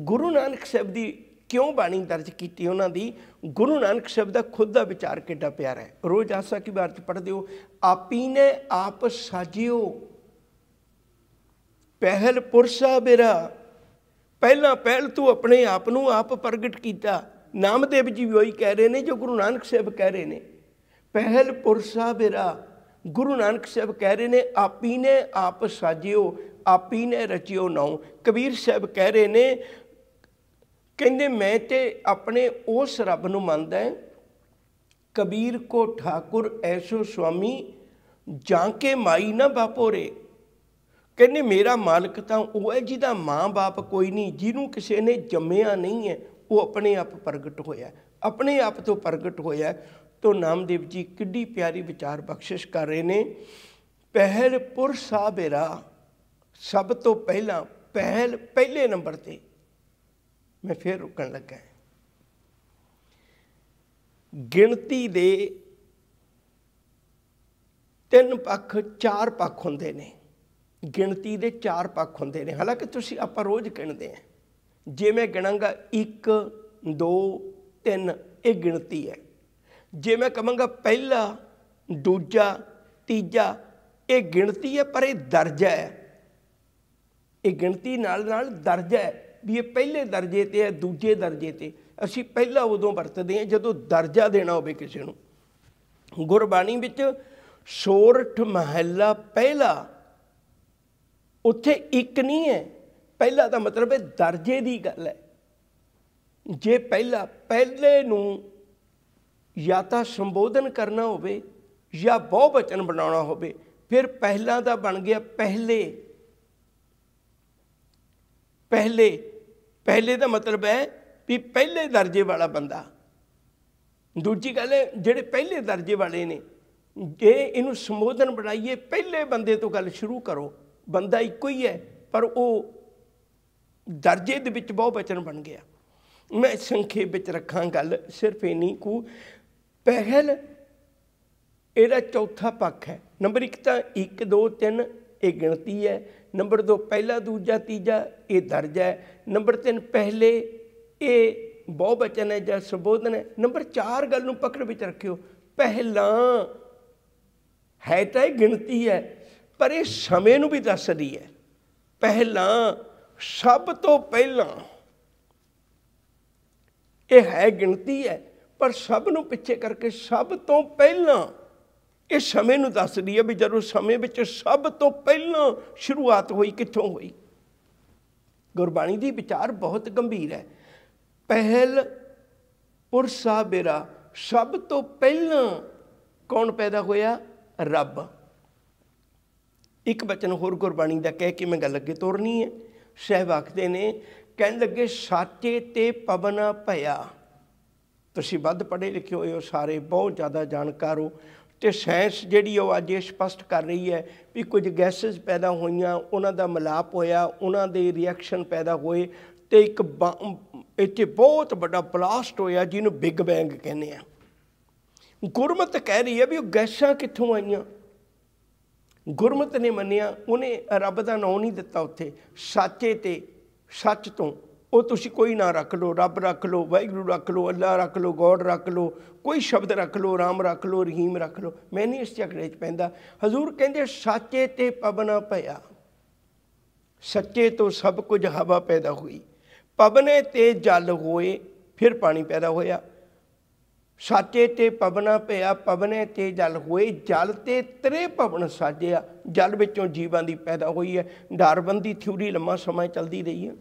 ਗੁਰੂ ਨਾਨਕ ਸਾਹਿਬ ਦੀ ਕਿਉਂ ਬਾਣੀ ਦਰਜ ਕੀਤੀ ਉਹਨਾਂ ਦੀ ਗੁਰੂ ਨਾਨਕ ਸ਼ਬਦ ਦਾ ਖੁਦ ਦਾ ਵਿਚਾਰ ਕਿੱਡਾ ਪਿਆਰਾ ਹੈ ਰੋਜ਼ ਆਸਾ ਕੀ ਬਾਰਤ ਪੜ੍ਹਦੇ ਹੋ ਆਪੀ ਨੇ ਆਪ ਸਾਜਿਓ ਪਹਿਲ ਪੁਰਸ਼ਾ ਮੇਰਾ ਪਹਿਲਾਂ ਪਹਿਲ ਤੂੰ ਆਪਣੇ ਆਪ ਨੂੰ ਆਪ ਪ੍ਰਗਟ ਕੀਤਾ ਨਾਮਦੇਵ ਜੀ ਵੀ ਉਹੀ ਕਹਿ ਰਹੇ ਨੇ ਜੋ ਗੁਰੂ ਨਾਨਕ ਸਾਹਿਬ ਕਹਿ ਰਹੇ ਨੇ ਪਹਿਲ ਪੁਰਸ਼ਾ ਮੇਰਾ ਗੁਰੂ ਨਾਨਕ ਸਾਹਿਬ ਕਹਿ ਰਹੇ ਨੇ ਆਪੀ ਨੇ ਆਪ ਸਾਜਿਓ ਆਪੀ ਨੇ ਰਚਿਓ ਨਾਉ ਕਬੀਰ ਸਾਹਿਬ ਕਹਿ ਰਹੇ ਨੇ ਕਹਿੰਦੇ ਮੈਂ ਤੇ ਆਪਣੇ ਉਸ ਰੱਬ ਨੂੰ ਮੰਨਦਾ ਹਾਂ ਕਬੀਰ ਕੋ ਠਾਕੁਰ ਐਸੋ ਸੁਆਮੀ ਜਾਂ ਕੇ ਮਾਈ ਨਾ ਬਾਪੋਰੇ ਕਹਿੰਦੇ ਮੇਰਾ ਮਾਲਕ ਤਾਂ ਉਹ ਹੈ ਜਿਹਦਾ ਮਾਂ-ਬਾਪ ਕੋਈ ਨਹੀਂ ਜਿਹਨੂੰ ਕਿਸੇ ਨੇ ਜੰਮਿਆ ਨਹੀਂ ਹੈ ਉਹ ਆਪਣੇ ਆਪ ਪ੍ਰਗਟ ਹੋਇਆ ਆਪਣੇ ਆਪ ਤੋਂ ਪ੍ਰਗਟ ਹੋਇਆ ਤੋ ਨਾਮਦੇਵ ਜੀ ਕਿੱਡੀ ਪਿਆਰੀ ਵਿਚਾਰ ਬਖਸ਼ਿਸ਼ ਕਰ ਰਹੇ ਨੇ ਪਹਿਲ ਪੁਰਸਾ ਬੇਰਾ ਸਭ ਤੋਂ ਪਹਿਲਾਂ ਪਹਿਲ ਪਹਿਲੇ ਨੰਬਰ ਤੇ ਮੈਂ ਫੇਰ ਰੁਕਣ ਲੱਗਾ ਗਿਣਤੀ ਦੇ ਤਿੰਨ ਪੱਖ ਚਾਰ ਪੱਖ ਹੁੰਦੇ ਨੇ ਗਿਣਤੀ ਦੇ ਚਾਰ ਪੱਖ ਹੁੰਦੇ ਨੇ ਹਾਲਾਂਕਿ ਤੁਸੀਂ ਆਪਾਂ ਰੋਜ਼ ਗਿਣਦੇ ਆ ਜੇ ਮੈਂ ਗਿਣਾਂਗਾ 1 2 3 ਇਹ ਗਿਣਤੀ ਹੈ ਜੇ ਮੈਂ ਕਹਾਂਗਾ ਪਹਿਲਾ ਦੂਜਾ ਤੀਜਾ ਇਹ ਗਿਣਤੀ ਹੈ ਪਰ ਇਹ ਦਰਜਾ ਹੈ ਇਹ ਗਿਣਤੀ ਨਾਲ ਨਾਲ ਦਰਜਾ ਹੈ ਵੀ ਇਹ ਪਹਿਲੇ ਦਰਜੇ ਤੇ ਹੈ ਦੂਜੇ ਦਰਜੇ ਤੇ ਅਸੀਂ ਪਹਿਲਾ ਉਦੋਂ ਵਰਤਦੇ ਹਾਂ ਜਦੋਂ ਦਰਜਾ ਦੇਣਾ ਹੋਵੇ ਕਿਸੇ ਨੂੰ ਗੁਰਬਾਣੀ ਵਿੱਚ ਸੋਰਠ ਮਹੱਲਾ ਪਹਿਲਾ ਉੱਥੇ ਇੱਕ ਨਹੀਂ ਹੈ ਪਹਿਲਾ ਦਾ ਮਤਲਬ ਹੈ ਦਰਜੇ ਦੀ ਗੱਲ ਹੈ ਜੇ ਪਹਿਲਾ ਪਹਿਲੇ ਨੂੰ ਜਾਂ ਤਾਂ ਸੰਬੋਧਨ ਕਰਨਾ ਹੋਵੇ ਜਾਂ ਬਹੁ ਬਣਾਉਣਾ ਹੋਵੇ ਫਿਰ ਪਹਿਲਾ ਦਾ ਬਣ ਗਿਆ ਪਹਿਲੇ ਪਹਿਲੇ ਪਹਿਲੇ ਦਾ ਮਤਲਬ ਹੈ ਵੀ ਪਹਿਲੇ ਦਰਜੇ ਵਾਲਾ ਬੰਦਾ ਦੂਜੀ ਗੱਲ ਹੈ ਜਿਹੜੇ ਪਹਿਲੇ ਦਰਜੇ ਵਾਲੇ ਨੇ ਜੇ ਇਹਨੂੰ ਸੰਬੋਧਨ ਬਣਾਈਏ ਪਹਿਲੇ ਬੰਦੇ ਤੋਂ ਗੱਲ ਸ਼ੁਰੂ ਕਰੋ ਬੰਦਾ ਇੱਕੋ ਹੀ ਹੈ ਪਰ ਉਹ ਦਰਜੇ ਦੇ ਵਿੱਚ ਬਹੁ ਬਚਨ ਬਣ ਗਿਆ ਮੈਂ ਸੰਖੇਪ ਵਿੱਚ ਰੱਖਾਂ ਗੱਲ ਸਿਰਫ ਇਨੀ ਕੁ ਪਹਿਲ ਇਹਦਾ ਚੌਥਾ ਪੱਖ ਹੈ ਨੰਬਰ 1 ਤਾਂ 1 2 3 ਇਹ ਗਿਣਤੀ ਹੈ ਨੰਬਰ 2 ਪਹਿਲਾ ਦੂਜਾ ਤੀਜਾ ਇਹ ਦਰਜ ਹੈ ਨੰਬਰ 3 ਪਹਿਲੇ ਇਹ ਬਹੁਵਚਨ ਹੈ ਜਾਂ ਸੰਬੋਧਨ ਹੈ ਨੰਬਰ 4 ਗੱਲ ਨੂੰ ਪਕੜ ਵਿੱਚ ਰੱਖਿਓ ਪਹਿਲਾ ਹੈ ਤਾਂ ਇਹ ਗਿਣਤੀ ਹੈ ਪਰ ਇਹ ਸਮੇਂ ਨੂੰ ਵੀ ਦੱਸਦੀ ਹੈ ਪਹਿਲਾ ਸਭ ਤੋਂ ਪਹਿਲਾਂ ਇਹ ਹੈ ਗਿਣਤੀ ਹੈ ਪਰ ਸਭ ਨੂੰ ਪਿੱਛੇ ਕਰਕੇ ਸਭ ਤੋਂ ਪਹਿਲਾਂ ਇਹ ਸਮੇਂ ਨੂੰ ਦੱਸਦੀ ਹੈ ਵੀ ਜਦੋਂ ਸਮੇਂ ਵਿੱਚ ਸਭ ਤੋਂ ਪਹਿਲਾਂ ਸ਼ੁਰੂਆਤ ਹੋਈ ਕਿੱਥੋਂ ਹੋਈ ਗੁਰਬਾਣੀ ਦੀ ਵਿਚਾਰ ਬਹੁਤ ਗੰਭੀਰ ਹੈ ਪਹਿਲ ਪੁਰਸਾ ਬੇਰਾ ਸਭ ਤੋਂ ਪਹਿਲਾਂ ਕੌਣ ਪੈਦਾ ਹੋਇਆ ਰੱਬ ਇੱਕ ਬਚਨ ਹੋਰ ਗੁਰਬਾਣੀ ਦਾ ਕਹਿ ਕੇ ਮੈਂ ਗੱਲ ਅੱਗੇ ਤੋਰਨੀ ਹੈ ਸਹਿਬ ਆਖਦੇ ਨੇ ਕਹਿਣ ਲੱਗੇ ਸਾਚੇ ਤੇ ਪਵਨਾ ਭਇਆ ਤੁਸੀਂ ਵੱਧ ਪੜ੍ਹੇ ਲਿਖੇ ਹੋਏ ਹੋ ਸਾਰੇ ਬਹੁਤ ਜ਼ਿਆਦਾ ਜਾਣਕਾਰ ਹੋ ਤੇ ਸਾਇੰਸ ਜਿਹੜੀ ਉਹ ਅੱਜ ਇਹ ਸਪਸ਼ਟ ਕਰ ਰਹੀ ਹੈ ਵੀ ਕੁਝ ਗੈਸਸ ਪੈਦਾ ਹੋਈਆਂ ਉਹਨਾਂ ਦਾ ਮਲਾਪ ਹੋਇਆ ਉਹਨਾਂ ਦੇ ਰਿਐਕਸ਼ਨ ਪੈਦਾ ਹੋਏ ਤੇ ਇੱਕ ਇੱਥੇ ਬਹੁਤ ਵੱਡਾ ਬਲਾਸਟ ਹੋਇਆ ਜਿਹਨੂੰ ਬਿਗ ਬੈਂਗ ਕਹਿੰਦੇ ਆ ਗੁਰਮਤ ਕਹਿ ਰਹੀ ਹੈ ਵੀ ਉਹ ਗੈਸਾਂ ਕਿੱਥੋਂ ਆਈਆਂ ਗੁਰਮਤ ਨੇ ਮੰਨਿਆ ਉਹਨੇ ਰੱਬ ਦਾ ਨਾਮ ਨਹੀਂ ਦਿੱਤਾ ਉੱਥੇ ਸਾਚੇ ਤੇ ਸੱਚ ਤੋਂ ਉਹ ਤੁਸੀਂ ਕੋਈ ਨਾ ਰੱਖ ਲਓ ਰੱਬ ਰੱਖ ਲਓ ਵਾਹਿਗੁਰੂ ਰੱਖ ਲਓ ਅੱਲਾ ਰੱਖ ਲਓ ਗੋਡ ਰੱਖ ਲਓ ਕੋਈ ਸ਼ਬਦ ਰੱਖ ਲਓ ਰਾਮ ਰੱਖ ਲਓ ਰਹੀਮ ਰੱਖ ਲਓ ਮੈਂ ਨਹੀਂ ਇਸ ਝਗੜੇ 'ਚ ਪੈਂਦਾ ਹਜ਼ੂਰ ਕਹਿੰਦੇ ਸਾਚੇ ਤੇ ਪਵਨਾ ਭਇਆ ਸੱਚੇ ਤੋਂ ਸਭ ਕੁਝ ਹਵਾ ਪੈਦਾ ਹੋਈ ਪਵਨੇ ਤੇ ਜਲ ਹੋਏ ਫਿਰ ਪਾਣੀ ਪੈਦਾ ਹੋਇਆ ਸਾਚੇ ਤੇ ਪਵਨਾ ਭਇਆ ਪਵਨੇ ਤੇ ਜਲ ਹੋਏ ਜਲ ਤੇ ਤਰੇ ਪਵਨ ਸਾਜਿਆ ਜਲ ਵਿੱਚੋਂ ਜੀਵਾਂ ਦੀ ਪੈਦਾ ਹੋਈ ਹੈ ਦੀ ਥਿਊਰੀ ਲੰਮਾ ਸਮਾਂ ਚੱਲਦੀ ਰਹੀ ਹੈ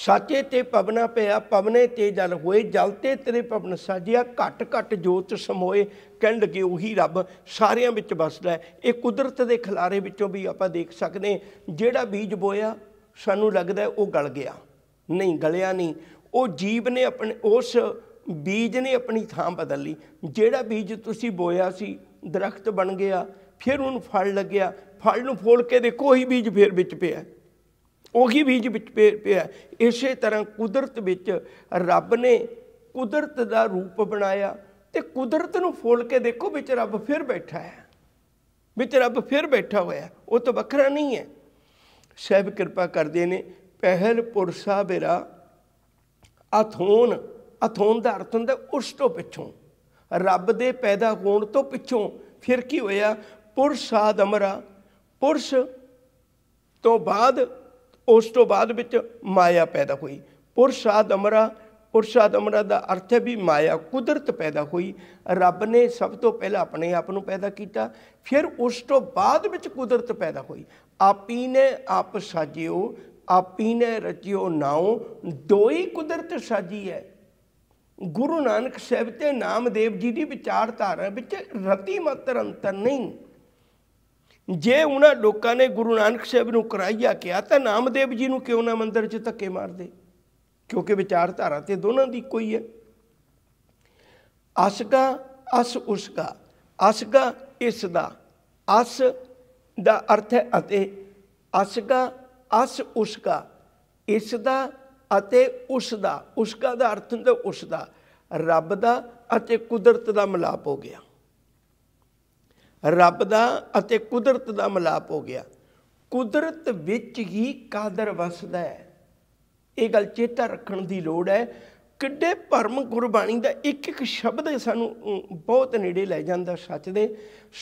ਸਾਚੇ ਤੇ ਪਵਨਾ ਪਿਆ ਪਵਨੇ ਤੇ ਜਲ ਹੋਏ ਜਲ ਤੇ ਤੇਰੇ ਪਵਨ ਸਾਜਿਆ ਘਟ ਘਟ ਜੋਤ ਸਮੋਏ ਕਹਿਣ ਲੱਗੇ ਉਹੀ ਰੱਬ ਸਾਰਿਆਂ ਵਿੱਚ ਵਸਦਾ ਇਹ ਕੁਦਰਤ ਦੇ ਖਿਲਾਰੇ ਵਿੱਚੋਂ ਵੀ ਆਪਾਂ ਦੇਖ ਸਕਦੇ ਜਿਹੜਾ ਬੀਜ ਬੋਇਆ ਸਾਨੂੰ ਲੱਗਦਾ ਉਹ ਗਲ ਗਿਆ ਨਹੀਂ ਗਲਿਆ ਨਹੀਂ ਉਹ ਜੀਵ ਨੇ ਆਪਣੇ ਉਸ ਬੀਜ ਨੇ ਆਪਣੀ ਥਾਂ ਬਦਲ ਲਈ ਜਿਹੜਾ ਬੀਜ ਤੁਸੀਂ ਬੋਇਆ ਸੀ ਦਰਖਤ ਬਣ ਗਿਆ ਫਿਰ ਉਹਨੂੰ ਫਲ ਲੱਗਿਆ ਫਲ ਨੂੰ ਫੋਲ ਕੇ ਦੇਖੋ ਉਹੀ ਬੀਜ ਫਿਰ ਵਿੱਚ ਪਿਆ ਉਹੀ ਬੀਜ ਵਿੱਚ ਪਿਆ ਇਸੇ ਤਰ੍ਹਾਂ ਕੁਦਰਤ ਵਿੱਚ ਰੱਬ ਨੇ ਕੁਦਰਤ ਦਾ ਰੂਪ ਬਣਾਇਆ ਤੇ ਕੁਦਰਤ ਨੂੰ ਫੋਲ ਕੇ ਦੇਖੋ ਵਿੱਚ ਰੱਬ ਫਿਰ ਬੈਠਾ ਹੈ ਵਿੱਚ ਰੱਬ ਫਿਰ ਬੈਠਾ ਹੋਇਆ ਉਹ ਤਾਂ ਵੱਖਰਾ ਨਹੀਂ ਹੈ ਸਹਿਬ ਕਿਰਪਾ ਕਰਦੇ ਨੇ ਪਹਿਲ ਪੁਰਸਾ ਬਿਰਾ ਅਥੋਨ ਅਥੋਨ ਦਾ ਅਰਥ ਹੁੰਦਾ ਉਸ ਤੋਂ ਪਿੱਛੋਂ ਰੱਬ ਦੇ ਪੈਦਾ ਹੋਣ ਤੋਂ ਪਿੱਛੋਂ ਫਿਰ ਕੀ ਹੋਇਆ ਪੁਰਸ਼ਾਦ ਅਮਰਾ ਪੁਰਸ਼ ਤੋਂ ਬਾਅਦ ਉਸ ਤੋਂ ਬਾਅਦ ਵਿੱਚ ਮਾਇਆ ਪੈਦਾ ਹੋਈ ਪੁਰਸ਼ਾਦ ਅਮਰਾ ਪੁਰਸ਼ਾਦ ਅਮਰਾ ਦਾ ਅਰਥ ਹੈ ਵੀ ਮਾਇਆ ਕੁਦਰਤ ਪੈਦਾ ਹੋਈ ਰੱਬ ਨੇ ਸਭ ਤੋਂ ਪਹਿਲਾਂ ਆਪਣੇ ਆਪ ਨੂੰ ਪੈਦਾ ਕੀਤਾ ਫਿਰ ਉਸ ਤੋਂ ਬਾਅਦ ਵਿੱਚ ਕੁਦਰਤ ਪੈਦਾ ਹੋਈ ਆਪੀ ਨੇ ਆਪ ਸਾਜਿਓ ਆਪੀ ਨੇ ਰਚਿਓ ਨਾਉ ਦੋਈ ਕੁਦਰਤ ਸਾਜੀ ਹੈ ਗੁਰੂ ਨਾਨਕ ਸਾਹਿਬ ਤੇ ਨਾਮਦੇਵ ਜੀ ਦੀ ਵਿਚਾਰਧਾਰਾ ਵਿੱਚ ਰਤੀ ਮਤਰ ਅੰਤਰ ਨਹੀਂ ਜੇ ਉਹਨਾਂ ਲੋਕਾਂ ਨੇ ਗੁਰੂ ਨਾਨਕ ਸਾਹਿਬ ਨੂੰ ਕਰਾਈਆ ਕਿਹਾ ਤਾਂ ਨਾਮਦੇਵ ਜੀ ਨੂੰ ਕਿਉਂ ਨਾ ਮੰਦਰ 'ਚ ਧੱਕੇ ਮਾਰਦੇ ਕਿਉਂਕਿ ਵਿਚਾਰਧਾਰਾ ਤੇ ਦੋਨਾਂ ਦੀ ਕੋਈ ਹੈ ਅਸਗਾ ਅਸ ਉਸਗਾ ਅਸਗਾ ਇਸ ਦਾ ਅਸ ਦਾ ਅਰਥ ਹੈ ਅਤੇ ਅਸਗਾ ਅਸ ਉਸਗਾ ਇਸ ਦਾ ਅਤੇ ਉਸ ਦਾ ਉਸਗਾ ਦਾ ਅਰਥ ਹੁੰਦਾ ਉਸ ਦਾ ਰੱਬ ਦਾ ਅਤੇ ਕੁਦਰਤ ਦਾ ਮਲਾਪ ਹੋ ਗਿਆ ਰੱਬ ਦਾ ਅਤੇ ਕੁਦਰਤ ਦਾ ਮਲਾਪ ਹੋ ਗਿਆ ਕੁਦਰਤ ਵਿੱਚ ਹੀ ਕਾਦਰ ਵਸਦਾ ਹੈ ਇਹ ਗੱਲ ਚੇਤਾ ਰੱਖਣ ਦੀ ਲੋੜ ਹੈ ਕਿੱਡੇ ਭਰਮ ਗੁਰਬਾਣੀ ਦਾ ਇੱਕ ਇੱਕ ਸ਼ਬਦ ਸਾਨੂੰ ਬਹੁਤ ਨੇੜੇ ਲੈ ਜਾਂਦਾ ਸੱਚ ਦੇ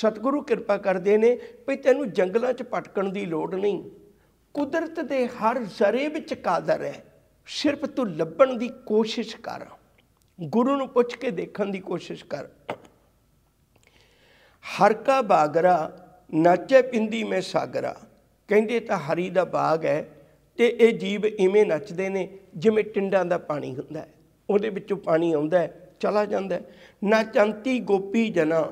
ਸਤਿਗੁਰੂ ਕਿਰਪਾ ਕਰਦੇ ਨੇ ਵੀ ਤੈਨੂੰ ਜੰਗਲਾਂ 'ਚ ਭਟਕਣ ਦੀ ਲੋੜ ਨਹੀਂ ਕੁਦਰਤ ਦੇ ਹਰ ਜ਼ਰੇ ਵਿੱਚ ਕਾਦਰ ਹੈ ਸਿਰਫ ਤੂੰ ਲੱਭਣ ਦੀ ਕੋਸ਼ਿਸ਼ ਕਰ ਗੁਰੂ ਨੂੰ ਪੁੱਛ ਕੇ ਦੇਖਣ ਦੀ ਕੋਸ਼ਿਸ਼ ਕਰ ਹਰ ਕਾ ਬਾਗਰਾ ਨੱਚੇ ਪਿੰਦੀ ਮੈਂ ਸਾਗਰਾ ਕਹਿੰਦੇ ਤਾਂ ਹਰੀ ਦਾ ਬਾਗ ਹੈ ਤੇ ਇਹ ਜੀਵ ਇਵੇਂ ਨੱਚਦੇ ਨੇ ਜਿਵੇਂ ਟਿੰਡਾਂ ਦਾ ਪਾਣੀ ਹੁੰਦਾ ਹੈ ਉਹਦੇ ਵਿੱਚੋਂ ਪਾਣੀ ਆਉਂਦਾ ਹੈ ਚਲਾ ਜਾਂਦਾ ਹੈ ਨਾਚੰਤੀ ਗੋਪੀ ਜਨਾ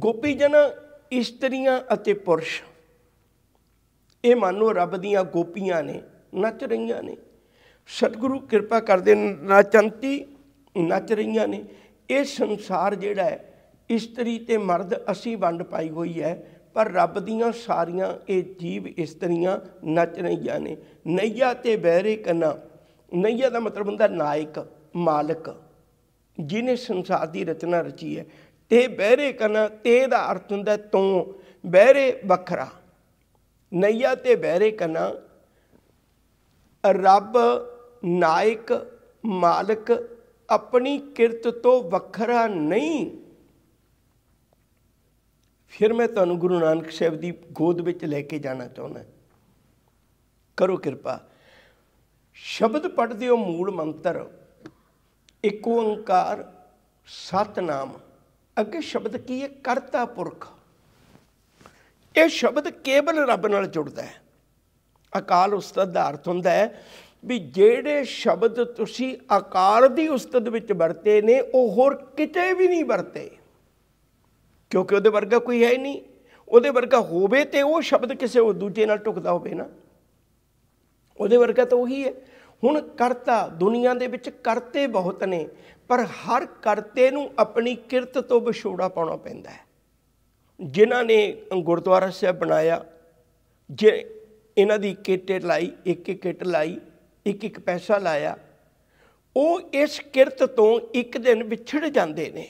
ਗੋਪੀ ਜਨਾ ਇਸਤਰੀਆਂ ਅਤੇ ਪੁਰਸ਼ ਇਹ ਮੰਨੋ ਰੱਬ ਦੀਆਂ ਗੋਪੀਆਂ ਨੇ ਨੱਚ ਰਹੀਆਂ ਨੇ ਸਤਿਗੁਰੂ ਕਿਰਪਾ ਕਰਦੇ ਨਾਚੰਤੀ ਨੱਚ ਰਹੀਆਂ ਨੇ ਇਹ ਸੰਸਾਰ ਜਿਹੜਾ ਹੈ ਇਸਤਰੀ ਤੇ ਮਰਦ ਅਸੀਂ ਵੰਡ ਪਾਈ ਹੋਈ ਹੈ ਪਰ ਰੱਬ ਦੀਆਂ ਸਾਰੀਆਂ ਇਹ ਜੀਵ ਇਸਤਰੀਆਂ ਨੱਚ ਰਹੀਆਂ ਨੇ ਨਈਆ ਤੇ ਬਹਿਰੇ ਕਨਾ ਨਈਆ ਦਾ ਮਤਲਬ ਹੁੰਦਾ ਨਾਇਕ ਮਾਲਕ ਜਿਨੇ ਸੰਸਾਰ ਦੀ ਰਚਨਾ ਰਚੀ ਹੈ ਤੇ ਬਹਿਰੇ ਕਨਾ ਤੇ ਦਾ ਅਰਥ ਹੁੰਦਾ ਤੋਂ ਬਹਿਰੇ ਵੱਖਰਾ ਨਈਆ ਤੇ ਬਹਿਰੇ ਕਨਾ ਰੱਬ ਨਾਇਕ ਮਾਲਕ ਆਪਣੀ ਕਿਰਤ ਤੋਂ ਵੱਖਰਾ ਨਹੀਂ ਫਿਰ ਮੈਂ ਤੁਹਾਨੂੰ ਗੁਰੂ ਨਾਨਕ ਸਾਹਿਬ ਦੀ ਗੋਦ ਵਿੱਚ ਲੈ ਕੇ ਜਾਣਾ ਚਾਹੁੰਦਾ ਕਰੋ ਕਿਰਪਾ ਸ਼ਬਦ ਪੜਦੇ ਹੋ ਮੂਲ ਮੰਤਰ ਇੱਕ ਓੰਕਾਰ ਸਤਨਾਮ ਅੱਗੇ ਸ਼ਬਦ ਕੀ ਹੈ ਕਰਤਾ ਪੁਰਖ ਇਹ ਸ਼ਬਦ ਕੇਵਲ ਰੱਬ ਨਾਲ ਜੁੜਦਾ ਹੈ ਅਕਾਲ ਉਸਤਦ ਦਾ ਅਰਥ ਹੁੰਦਾ ਹੈ ਵੀ ਜਿਹੜੇ ਸ਼ਬਦ ਤੁਸੀਂ ਆਕਾਰ ਦੀ ਉਸਤਤ ਵਿੱਚ ਵਰਤੇ ਨੇ ਉਹ ਹੋਰ ਕਿਤੇ ਵੀ ਨਹੀਂ ਵਰਤੇ ਕਿਉਂਕਿ ਉਹਦੇ ਵਰਗਾ ਕੋਈ ਹੈ ਨਹੀਂ ਉਹਦੇ ਵਰਗਾ ਹੋਵੇ ਤੇ ਉਹ ਸ਼ਬਦ ਕਿਸੇ ਹੋਰ ਦੂਜੇ ਨਾਲ ਟੁਕਦਾ ਹੋਵੇ ਨਾ ਉਹਦੇ ਵਰਗਾ ਤਾਂ ਉਹੀ ਹੈ ਹੁਣ ਕਰਤਾ ਦੁਨੀਆ ਦੇ ਵਿੱਚ ਕਰਤੇ ਬਹੁਤ ਨੇ ਪਰ ਹਰ ਕਰਤੇ ਨੂੰ ਆਪਣੀ ਕਿਰਤ ਤੋਂ ਵਿਛੋੜਾ ਪਾਉਣਾ ਪੈਂਦਾ ਹੈ ਜਿਨ੍ਹਾਂ ਨੇ ਗੁਰਦੁਆਰਾ ਸਾਹਿਬ ਬਣਾਇਆ ਜੇ ਇਹਨਾਂ ਦੀ ਕਿੱਟ ਲਾਈ ਇੱਕ ਇੱਕ ਕਿੱਟ ਲਾਈ ਇੱਕ ਇੱਕ ਪੈਸਾ ਲਾਇਆ ਉਹ ਇਸ ਕਿਰਤ ਤੋਂ ਇੱਕ ਦਿਨ ਵਿਛੜ ਜਾਂਦੇ ਨੇ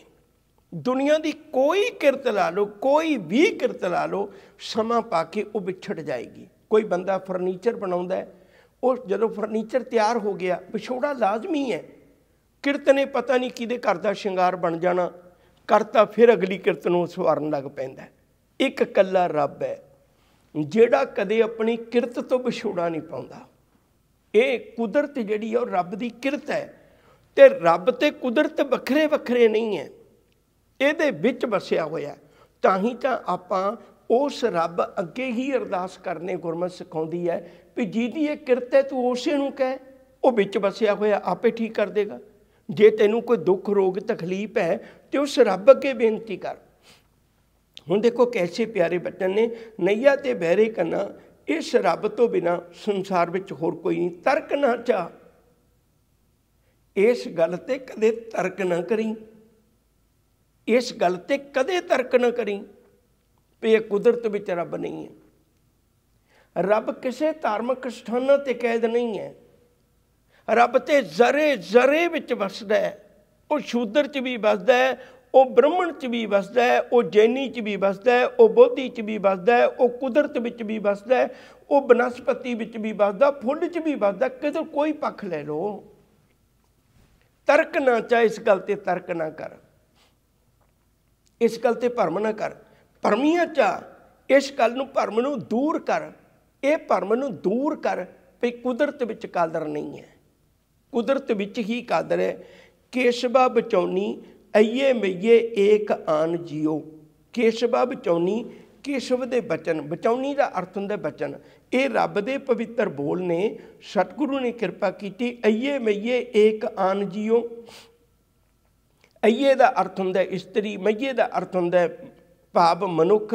ਦੁਨੀਆ ਦੀ ਕੋਈ ਕਿਰਤ ਲਾ ਲਓ ਕੋਈ ਵੀ ਕਿਰਤ ਲਾ ਲਓ ਸਮਾਂ ਪਾ ਕੇ ਉਹ ਵਿਛੜ ਜਾਏਗੀ ਕੋਈ ਬੰਦਾ ਫਰਨੀਚਰ ਬਣਾਉਂਦਾ ਉਹ ਜਦੋਂ ਫਰਨੀਚਰ ਤਿਆਰ ਹੋ ਗਿਆ ਵਿਛੋੜਾ ਲਾਜ਼ਮੀ ਹੈ ਕਿਰਤ ਨੇ ਪਤਾ ਨਹੀਂ ਕਿਹਦੇ ਘਰ ਦਾ ਸ਼ਿੰਗਾਰ ਬਣ ਜਾਣਾ ਕਰਤਾ ਫਿਰ ਅਗਲੀ ਕਿਰਤ ਨੂੰ ਸਵਾਰਨ ਲੱਗ ਪੈਂਦਾ ਇੱਕ ਕੱਲਾ ਰੱਬ ਹੈ ਜਿਹੜਾ ਕਦੇ ਆਪਣੀ ਕਿਰਤ ਤੋਂ ਵਿਛੋੜਾ ਨਹੀਂ ਪਾਉਂਦਾ ਇਹ ਕੁਦਰਤ ਜਿਹੜੀ ਹੈ ਉਹ ਰੱਬ ਦੀ ਕਿਰਤ ਹੈ ਤੇ ਰੱਬ ਤੇ ਕੁਦਰਤ ਵੱਖਰੇ ਵੱਖਰੇ ਨਹੀਂ ਹੈ ਇਹਦੇ ਵਿੱਚ ਵਸਿਆ ਹੋਇਆ ਤਾਂ ਹੀ ਤਾਂ ਆਪਾਂ ਉਸ ਰੱਬ ਅੱਗੇ ਹੀ ਅਰਦਾਸ ਕਰਨੇ ਗੁਰਮਤ ਸਿਖਾਉਂਦੀ ਹੈ ਵੀ ਜਿਹਦੀ ਇਹ ਕਿਰਤ ਹੈ ਤੂੰ ਉਸੇ ਨੂੰ ਕਹਿ ਉਹ ਵਿੱਚ ਵਸਿਆ ਹੋਇਆ ਆਪੇ ਠੀਕ ਕਰ ਦੇਗਾ ਜੇ ਤੈਨੂੰ ਕੋਈ ਦੁੱਖ ਰੋਗ ਤਕਲੀਫ ਹੈ ਤੇ ਉਸ ਰੱਬ ਅੱਗੇ ਬੇਨਤੀ ਕਰ ਹੁਣ ਦੇਖੋ ਕੈਸੇ ਪਿਆਰੇ ਬਚਨ ਨੇ ਨਈਆ ਤੇ ਬਹਿਰੇ ਕੰਨਾ ਇਸ ਰੱਬ ਤੋਂ ਬਿਨਾ ਸੰਸਾਰ ਵਿੱਚ ਹੋਰ ਕੋਈ ਨਹੀਂ ਤਰਕ ਨਾ ਚਾ ਇਸ ਗੱਲ ਤੇ ਕਦੇ ਤਰਕ ਨਾ ਕਰੀ ਇਸ ਗੱਲ ਤੇ ਕਦੇ ਤਰਕ ਨਾ ਕਰੀ ਵੀ ਇਹ ਕੁਦਰਤ ਵਿੱਚ ਰੱਬ ਨਹੀਂ ਹੈ ਰੱਬ ਕਿਸੇ ਧਾਰਮਿਕ ਸਥਾਨਾਂ ਤੇ ਕੈਦ ਨਹੀਂ ਹੈ ਰੱਬ ਤੇ ਜ਼ਰੇ ਜ਼ਰੇ ਵਿੱਚ ਵਸਦਾ ਹੈ ਉਹ ਸ਼ੂਦਰ 'ਚ ਵੀ ਵਸਦਾ ਹੈ ਉਹ ਬ੍ਰਹਮਣ 'ਚ ਵੀ ਵਸਦਾ ਹੈ ਉਹ ਜੈਨੀ 'ਚ ਵੀ ਵਸਦਾ ਹੈ ਉਹ ਬੋਧੀ 'ਚ ਵੀ ਵਸਦਾ ਹੈ ਉਹ ਕੁਦਰਤ ਵਿੱਚ ਵੀ ਵਸਦਾ ਹੈ ਉਹ ਬਨਸਪਤੀ ਵਿੱਚ ਵੀ ਵਸਦਾ ਫੁੱਲ 'ਚ ਵੀ ਵਸਦਾ ਕਿਦਰ ਕੋਈ ਪੱਖ ਲੈ ਲੋ ਤਰਕ ਨਾ ਚਾਹ ਇਸ ਗੱਲ ਤੇ ਤਰਕ ਨਾ ਕਰ ਇਸ ਗੱਲ ਤੇ ਭਰਮ ਨਾ ਕਰ ਭਰਮੀਆਂ ਚਾ ਇਸ ਗੱਲ ਨੂੰ ਭਰਮ ਨੂੰ ਦੂਰ ਕਰ ਇਹ ਭਰਮ ਨੂੰ ਦੂਰ ਕਰ ਵੀ ਕੁਦਰਤ ਵਿੱਚ ਕਾਦਰ ਨਹੀਂ ਹੈ ਕੁਦਰਤ ਵਿੱਚ ਹੀ ਕਾਦਰ ਹੈ ਕੇਸ਼ਵਾ ਬਚੌਨੀ ਅਈਏ ਮਈਏ ਏਕ ਆਨ ਜਿਓ ਕੇਸ਼ਵਾ ਬਚੌਨੀ ਕੇਸ਼ਵ ਦੇ ਬਚਨ ਬਚੌਨੀ ਦਾ ਅਰਥ ਹੁੰਦਾ ਬਚਨ ਇਹ ਰੱਬ ਦੇ ਪਵਿੱਤਰ ਬੋਲ ਨੇ ਸਤਿਗੁਰੂ ਨੇ ਕਿਰਪਾ ਕੀਤੀ ਅਈਏ ਮਈਏ ਏਕ ਆਨ ਜਿਓ ਅਈਏ ਦਾ ਅਰਥ ਹੁੰਦਾ ਇਸਤਰੀ ਮਈਏ ਦਾ ਅਰਥ ਹੁੰਦਾ ਭਾਵ ਮਨੁੱਖ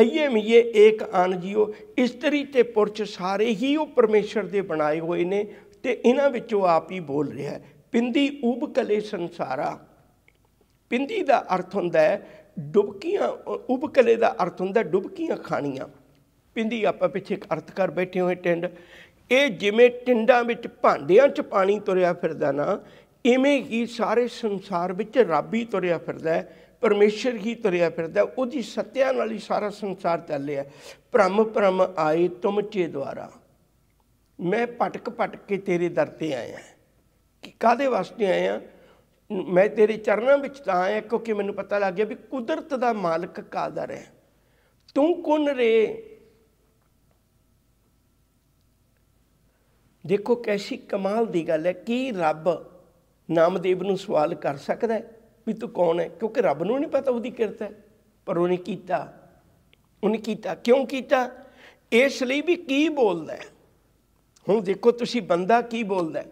ਅਈਏ ਮਈਏ ਏਕ ਆਨ ਜਿਓ ਇਸਤਰੀ ਤੇ ਪੁਰਸ਼ ਸਾਰੇ ਹੀ ਉਹ ਪਰਮੇਸ਼ਰ ਦੇ ਬਣਾਏ ਹੋਏ ਨੇ ਤੇ ਇਹਨਾਂ ਵਿੱਚੋਂ ਆਪ ਹੀ ਬੋਲ ਰਿਹਾ ਹੈ ਪਿੰਦੀ ਉਬ ਕਲੇ ਸੰਸਾਰਾ ਪਿੰਦੀ ਦਾ ਅਰਥ ਹੁੰਦਾ ਹੈ ਡੁਬਕੀਆਂ ਉਬਕਲੇ ਦਾ ਅਰਥ ਹੁੰਦਾ ਡੁਬਕੀਆਂ ਖਾਣੀਆਂ ਪਿੰਦੀ ਆਪਾਂ ਪਿੱਛੇ ਅਰਥ ਕਰ ਬੈਠੇ ਹੋਏ ਟਿੰਡ ਇਹ ਜਿਵੇਂ ਟਿੰਡਾਂ ਵਿੱਚ ਭਾਂਡਿਆਂ 'ਚ ਪਾਣੀ ਤੁਰਿਆ ਫਿਰਦਾ ਨਾ ਇਵੇਂ ਹੀ ਸਾਰੇ ਸੰਸਾਰ ਵਿੱਚ ਰੱਬ ਹੀ ਤੁਰਿਆ ਫਿਰਦਾ ਹੈ ਪਰਮੇਸ਼ਰ ਹੀ ਤੁਰਿਆ ਫਿਰਦਾ ਉਹਦੀ ਸੱਤਿਆ ਨਾਲ ਹੀ ਸਾਰਾ ਸੰਸਾਰ ਚੱਲਿਆ ਰਿਹਾ ਭ੍ਰਮ ਭ੍ਰਮ ਆਏ ਤੁਮ ਚੇ ਦੁਆਰਾ ਮੈਂ ਪਟਕ ਪਟਕ ਕੇ ਤੇਰੇ ਦਰ ਤੇ ਆਇਆ ਕਿ ਕਾਦੇ ਵਾਸਤੇ ਆਇਆ ਮੈਂ ਤੇਰੇ ਚਰਨਾਂ ਵਿੱਚ ਤਾਂ ਆਇਆ ਕਿਉਂਕਿ ਮੈਨੂੰ ਪਤਾ ਲੱਗ ਗਿਆ ਵੀ ਕੁਦਰਤ ਦਾ ਮਾਲਕ ਕਾਦਰ ਹੈ ਤੂੰ ਕੌਣ ਰੇ ਦੇਖੋ ਕੈਸੀ ਕਮਾਲ ਦੀ ਗੱਲ ਹੈ ਕੀ ਰੱਬ ਨਾਮਦੇਵ ਨੂੰ ਸਵਾਲ ਕਰ ਸਕਦਾ ਹੈ ਵੀ ਤੂੰ ਕੌਣ ਹੈ ਕਿਉਂਕਿ ਰੱਬ ਨੂੰ ਨਹੀਂ ਪਤਾ ਉਹਦੀ ਕਿਰਤ ਹੈ ਪਰ ਉਹਨੇ ਕੀਤਾ ਉਹਨੇ ਕੀਤਾ ਕਿਉਂ ਕੀਤਾ ਇਸ ਲਈ ਵੀ ਕੀ ਬੋਲਦਾ ਹੁਣ ਦੇਖੋ ਤੁਸੀਂ ਬੰਦਾ ਕੀ ਬੋਲਦਾ ਹੈ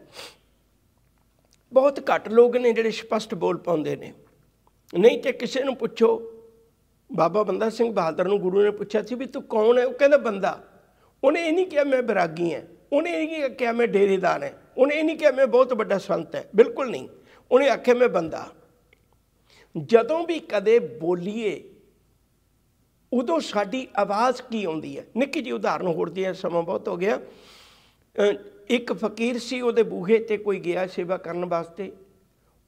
ਬਹੁਤ ਘੱਟ ਲੋਕ ਨੇ ਜਿਹੜੇ ਸਪਸ਼ਟ ਬੋਲ ਪਾਉਂਦੇ ਨੇ ਨਹੀਂ ਤੇ ਕਿਸੇ ਨੂੰ ਪੁੱਛੋ ਬਾਬਾ ਬੰਦਾ ਸਿੰਘ ਬਹਾਦਰ ਨੂੰ ਗੁਰੂ ਨੇ ਪੁੱਛਿਆ ਸੀ ਵੀ ਤੂੰ ਕੌਣ ਹੈ ਉਹ ਕਹਿੰਦਾ ਬੰਦਾ ਉਹਨੇ ਇਹ ਨਹੀਂ ਕਿਹਾ ਮੈਂ ਬਰਾਗੀ ਹਾਂ ਉਹਨੇ ਇਹ ਨਹੀਂ ਕਿਹਾ ਮੈਂ ਡੇਰੇਦਾਰ ਹਾਂ ਉਹਨੇ ਇਹ ਨਹੀਂ ਕਿਹਾ ਮੈਂ ਬਹੁਤ ਵੱਡਾ ਸੰਤ ਹੈ ਬਿਲਕੁਲ ਨਹੀਂ ਉਹਨੇ ਆਖਿਆ ਮੈਂ ਬੰਦਾ ਜਦੋਂ ਵੀ ਕਦੇ ਬੋਲੀਏ ਉਦੋਂ ਸਾਡੀ ਆਵਾਜ਼ ਕੀ ਆਉਂਦੀ ਹੈ ਨਿੱਕੀ ਜੀ ਉਦਾਹਰਨ ਹੋਰ ਦੀ ਸਮਾਂ ਬਹੁਤ ਹੋ ਗਿਆ ਇੱਕ ਫਕੀਰ ਸੀ ਉਹਦੇ ਬੂਹੇ ਤੇ ਕੋਈ ਗਿਆ ਸੇਵਾ ਕਰਨ ਵਾਸਤੇ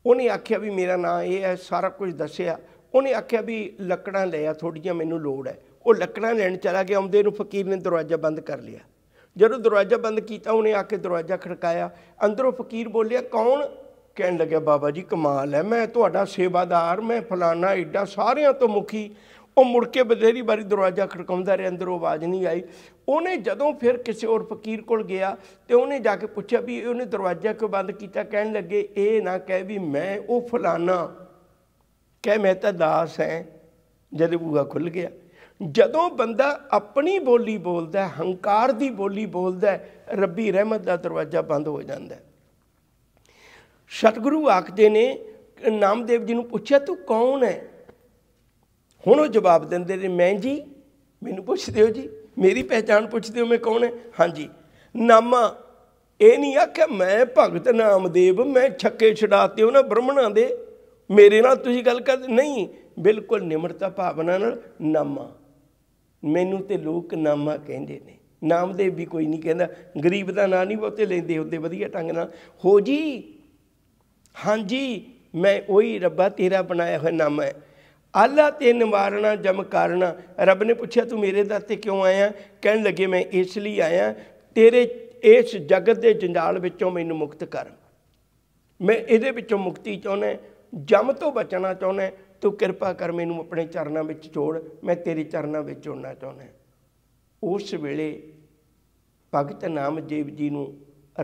ਉਹਨੇ ਆਖਿਆ ਵੀ ਮੇਰਾ ਨਾਂ ਇਹ ਹੈ ਸਾਰਾ ਕੁਝ ਦੱਸਿਆ ਉਹਨੇ ਆਖਿਆ ਵੀ ਲੱਕੜਾਂ ਲੈ ਆ ਥੋੜੀਆਂ ਮੈਨੂੰ ਲੋੜ ਹੈ ਉਹ ਲੱਕੜਾਂ ਲੈਣ ਚਲਾ ਗਿਆ ਆਉਂਦੇ ਨੂੰ ਫਕੀਰ ਨੇ ਦਰਵਾਜ਼ਾ ਬੰਦ ਕਰ ਲਿਆ ਜਦੋਂ ਦਰਵਾਜ਼ਾ ਬੰਦ ਕੀਤਾ ਉਹਨੇ ਆ ਕੇ ਦਰਵਾਜ਼ਾ ਖੜਕਾਇਆ ਅੰਦਰੋਂ ਫਕੀਰ ਬੋਲਿਆ ਕੌਣ ਕਹਿਣ ਲੱਗਿਆ ਬਾਬਾ ਜੀ ਕਮਾਲ ਹੈ ਮੈਂ ਤੁਹਾਡਾ ਸੇਵਾਦਾਰ ਮੈਂ ਫਲਾਣਾ ਐਡਾ ਸਾਰਿਆਂ ਤੋਂ ਮੁਖੀ ਉਹ ਮੁੜ ਕੇ ਬਥੇਰੀ ਵਾਰੀ ਦਰਵਾਜ਼ਾ ਖੜਕਾਉਂਦਾ ਰਿਹਾ ਅੰਦਰੋਂ ਆਵਾਜ਼ ਨਹੀਂ ਆਈ ਉਹਨੇ ਜਦੋਂ ਫਿਰ ਕਿਸੇ ਹੋਰ ਫਕੀਰ ਕੋਲ ਗਿਆ ਤੇ ਉਹਨੇ ਜਾ ਕੇ ਪੁੱਛਿਆ ਵੀ ਉਹਨੇ ਦਰਵਾਜ਼ਾ ਕਿਉਂ ਬੰਦ ਕੀਤਾ ਕਹਿਣ ਲੱਗੇ ਇਹ ਨਾ ਕਹਿ ਵੀ ਮੈਂ ਉਹ ਫਲਾਣਾ ਕਹਿ ਮੈਂ ਤਾਂ ਦਾਸ ਐ ਜਦ ਬੂਗਾ ਖੁੱਲ ਗਿਆ ਜਦੋਂ ਬੰਦਾ ਆਪਣੀ ਬੋਲੀ ਬੋਲਦਾ ਹੰਕਾਰ ਦੀ ਬੋਲੀ ਬੋਲਦਾ ਰੱਬੀ ਰਹਿਮਤ ਦਾ ਦਰਵਾਜ਼ਾ ਬੰਦ ਹੋ ਜਾਂਦਾ ਸਤਿਗੁਰੂ ਆਖਦੇ ਨੇ ਨਾਮਦੇਵ ਜੀ ਨੂੰ ਪੁੱਛਿਆ ਤੂੰ ਕੌਣ ਹੈ ਹੁਣ ਉਹ ਜਵਾਬ ਦਿੰਦੇ ਨੇ ਮੈਂ ਜੀ ਮੈਨੂੰ ਪੁੱਛਦੇ ਹੋ ਜੀ ਮੇਰੀ ਪਹਿਚਾਣ ਪੁੱਛਦੇ ਹੋ ਮੈਂ ਕੌਣ ਹਾਂ ਹਾਂਜੀ ਨਾਮਾ ਇਹ ਨਹੀਂ ਆਖਿਆ ਮੈਂ ਭਗਤ ਨਾਮਦੇਵ ਮੈਂ ਛੱਕੇ ਛਡਾਤੇ ਨਾ ਬ੍ਰਹਮਣਾਂ ਦੇ ਮੇਰੇ ਨਾਲ ਤੁਸੀਂ ਗੱਲ ਕਰਦੇ ਨਹੀਂ ਬਿਲਕੁਲ ਨਿਮਰਤਾ ਭਾਵਨਾ ਨਾਲ ਨਾਮਾ ਮੈਨੂੰ ਤੇ ਲੋਕ ਨਾਮਾ ਕਹਿੰਦੇ ਨੇ ਨਾਮਦੇਵ ਵੀ ਕੋਈ ਨਹੀਂ ਕਹਿੰਦਾ ਗਰੀਬ ਦਾ ਨਾਂ ਨਹੀਂ ਬਹੁਤੇ ਲੈਂਦੇ ਹੁੰਦੇ ਵਧੀਆ ਢੰਗ ਨਾਲ ਹੋ ਜੀ ਹਾਂਜੀ ਮੈਂ ਉਹੀ ਰੱਬਾ ਤੇਰਾ ਬਣਾਇਆ ਹੋਇਆ ਨਾਮ ਹੈ ਆਲਾ ਤੇ ਨਿਵਾਰਣਾ ਜਮ ਕਰਨਾ ਰੱਬ ਨੇ ਪੁੱਛਿਆ ਤੂੰ ਮੇਰੇ ਦਰ ਤੇ ਕਿਉਂ ਆਇਆ ਕਹਿਣ ਲੱਗੇ ਮੈਂ ਇਸ ਲਈ ਆਇਆ ਤੇਰੇ ਇਸ ਜਗਤ ਦੇ ਜੰਜਾਲ ਵਿੱਚੋਂ ਮੈਨੂੰ ਮੁਕਤ ਕਰ ਮੈਂ ਇਹਦੇ ਵਿੱਚੋਂ ਮੁਕਤੀ ਚਾਹੁੰਦਾ ਜਮ ਤੋਂ ਬਚਣਾ ਚਾਹੁੰਦਾ ਤੂੰ ਕਿਰਪਾ ਕਰ ਮੈਨੂੰ ਆਪਣੇ ਚਰਨਾਂ ਵਿੱਚ ਜੋੜ ਮੈਂ ਤੇਰੇ ਚਰਨਾਂ ਵਿੱਚ ਜੁੜਨਾ ਚਾਹੁੰਦਾ ਉਸ ਵੇਲੇ ਭਗਤ ਨਾਮਦੇਵ ਜੀ ਨੂੰ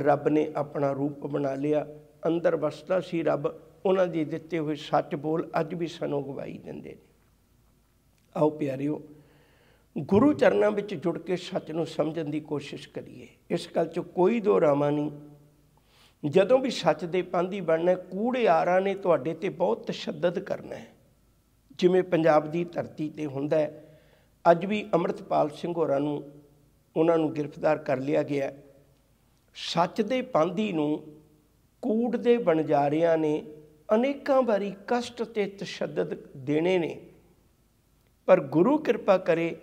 ਰੱਬ ਨੇ ਆਪਣਾ ਰੂਪ ਬਣਾ ਲਿਆ ਅੰਦਰ ਵਸਦਾ ਸੀ ਰੱਬ ਉਹਨਾਂ ਦੇ ਦਿੱਤੇ ਹੋਏ ਸੱਚ ਬੋਲ ਅੱਜ ਵੀ ਸਾਨੂੰ ਗਵਾਈ ਦਿੰਦੇ ਨੇ ਆਓ ਪਿਆਰਿਓ ਗੁਰੂ ਚਰਨਾਂ ਵਿੱਚ ਜੁੜ ਕੇ ਸੱਚ ਨੂੰ ਸਮਝਣ ਦੀ ਕੋਸ਼ਿਸ਼ ਕਰੀਏ ਇਸ ਗੱਲ 'ਚ ਕੋਈ ਦੋਰਾਵਾ ਨਹੀਂ ਜਦੋਂ ਵੀ ਸੱਚ ਦੇ ਪੰਧੀ ਬਣਨਾ ਕੂੜਿਆਰਾਂ ਨੇ ਤੁਹਾਡੇ ਤੇ ਬਹੁਤ ਤਸ਼ੱਦਦ ਕਰਨਾ ਹੈ ਜਿਵੇਂ ਪੰਜਾਬ ਦੀ ਧਰਤੀ ਤੇ ਹੁੰਦਾ ਹੈ ਅੱਜ ਵੀ ਅਮਰਤਪਾਲ ਸਿੰਘ ਹੋਰਾਂ ਨੂੰ ਉਹਨਾਂ ਨੂੰ ਗ੍ਰਿਫਤਾਰ ਕਰ ਲਿਆ ਗਿਆ ਸੱਚ ਦੇ ਪੰਧੀ ਨੂੰ ਕੂੜ ਦੇ ਬਣ ਜਾ ਰਿਆਂ ਨੇ ਅਨੇਕਾਂ ਵਾਰੀ ਕਸ਼ਟ ਤੇ ਤਸ਼ੱਦਦ ਦੇਣੇ ਨੇ ਪਰ ਗੁਰੂ ਕਿਰਪਾ ਕਰੇ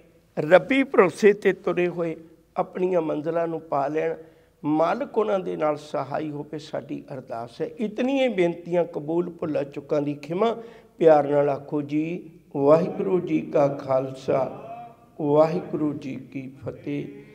ਰੱਬੀ ਭਰੋਸੇ ਤੇ ਤੁਰੇ ਹੋਏ ਆਪਣੀਆਂ ਮੰਜ਼ਲਾਂ ਨੂੰ ਪਾ ਲੈਣ ਮਾਲਕ ਉਹਨਾਂ ਦੇ ਨਾਲ ਸਹਾਈ ਹੋਵੇ ਸਾਡੀ ਅਰਦਾਸ ਹੈ ਇਤਨੀਆਂ ਬੇਨਤੀਆਂ ਕਬੂਲ ਭੁੱਲਾ ਚੁੱਕਾਂ ਦੀ ਖਿਮਾ ਪਿਆਰ ਨਾਲ ਆਖੋ ਜੀ ਵਾਹਿਗੁਰੂ ਜੀ ਕਾ ਖਾਲਸਾ ਵਾਹਿਗੁਰੂ ਜੀ ਕੀ ਫਤਿਹ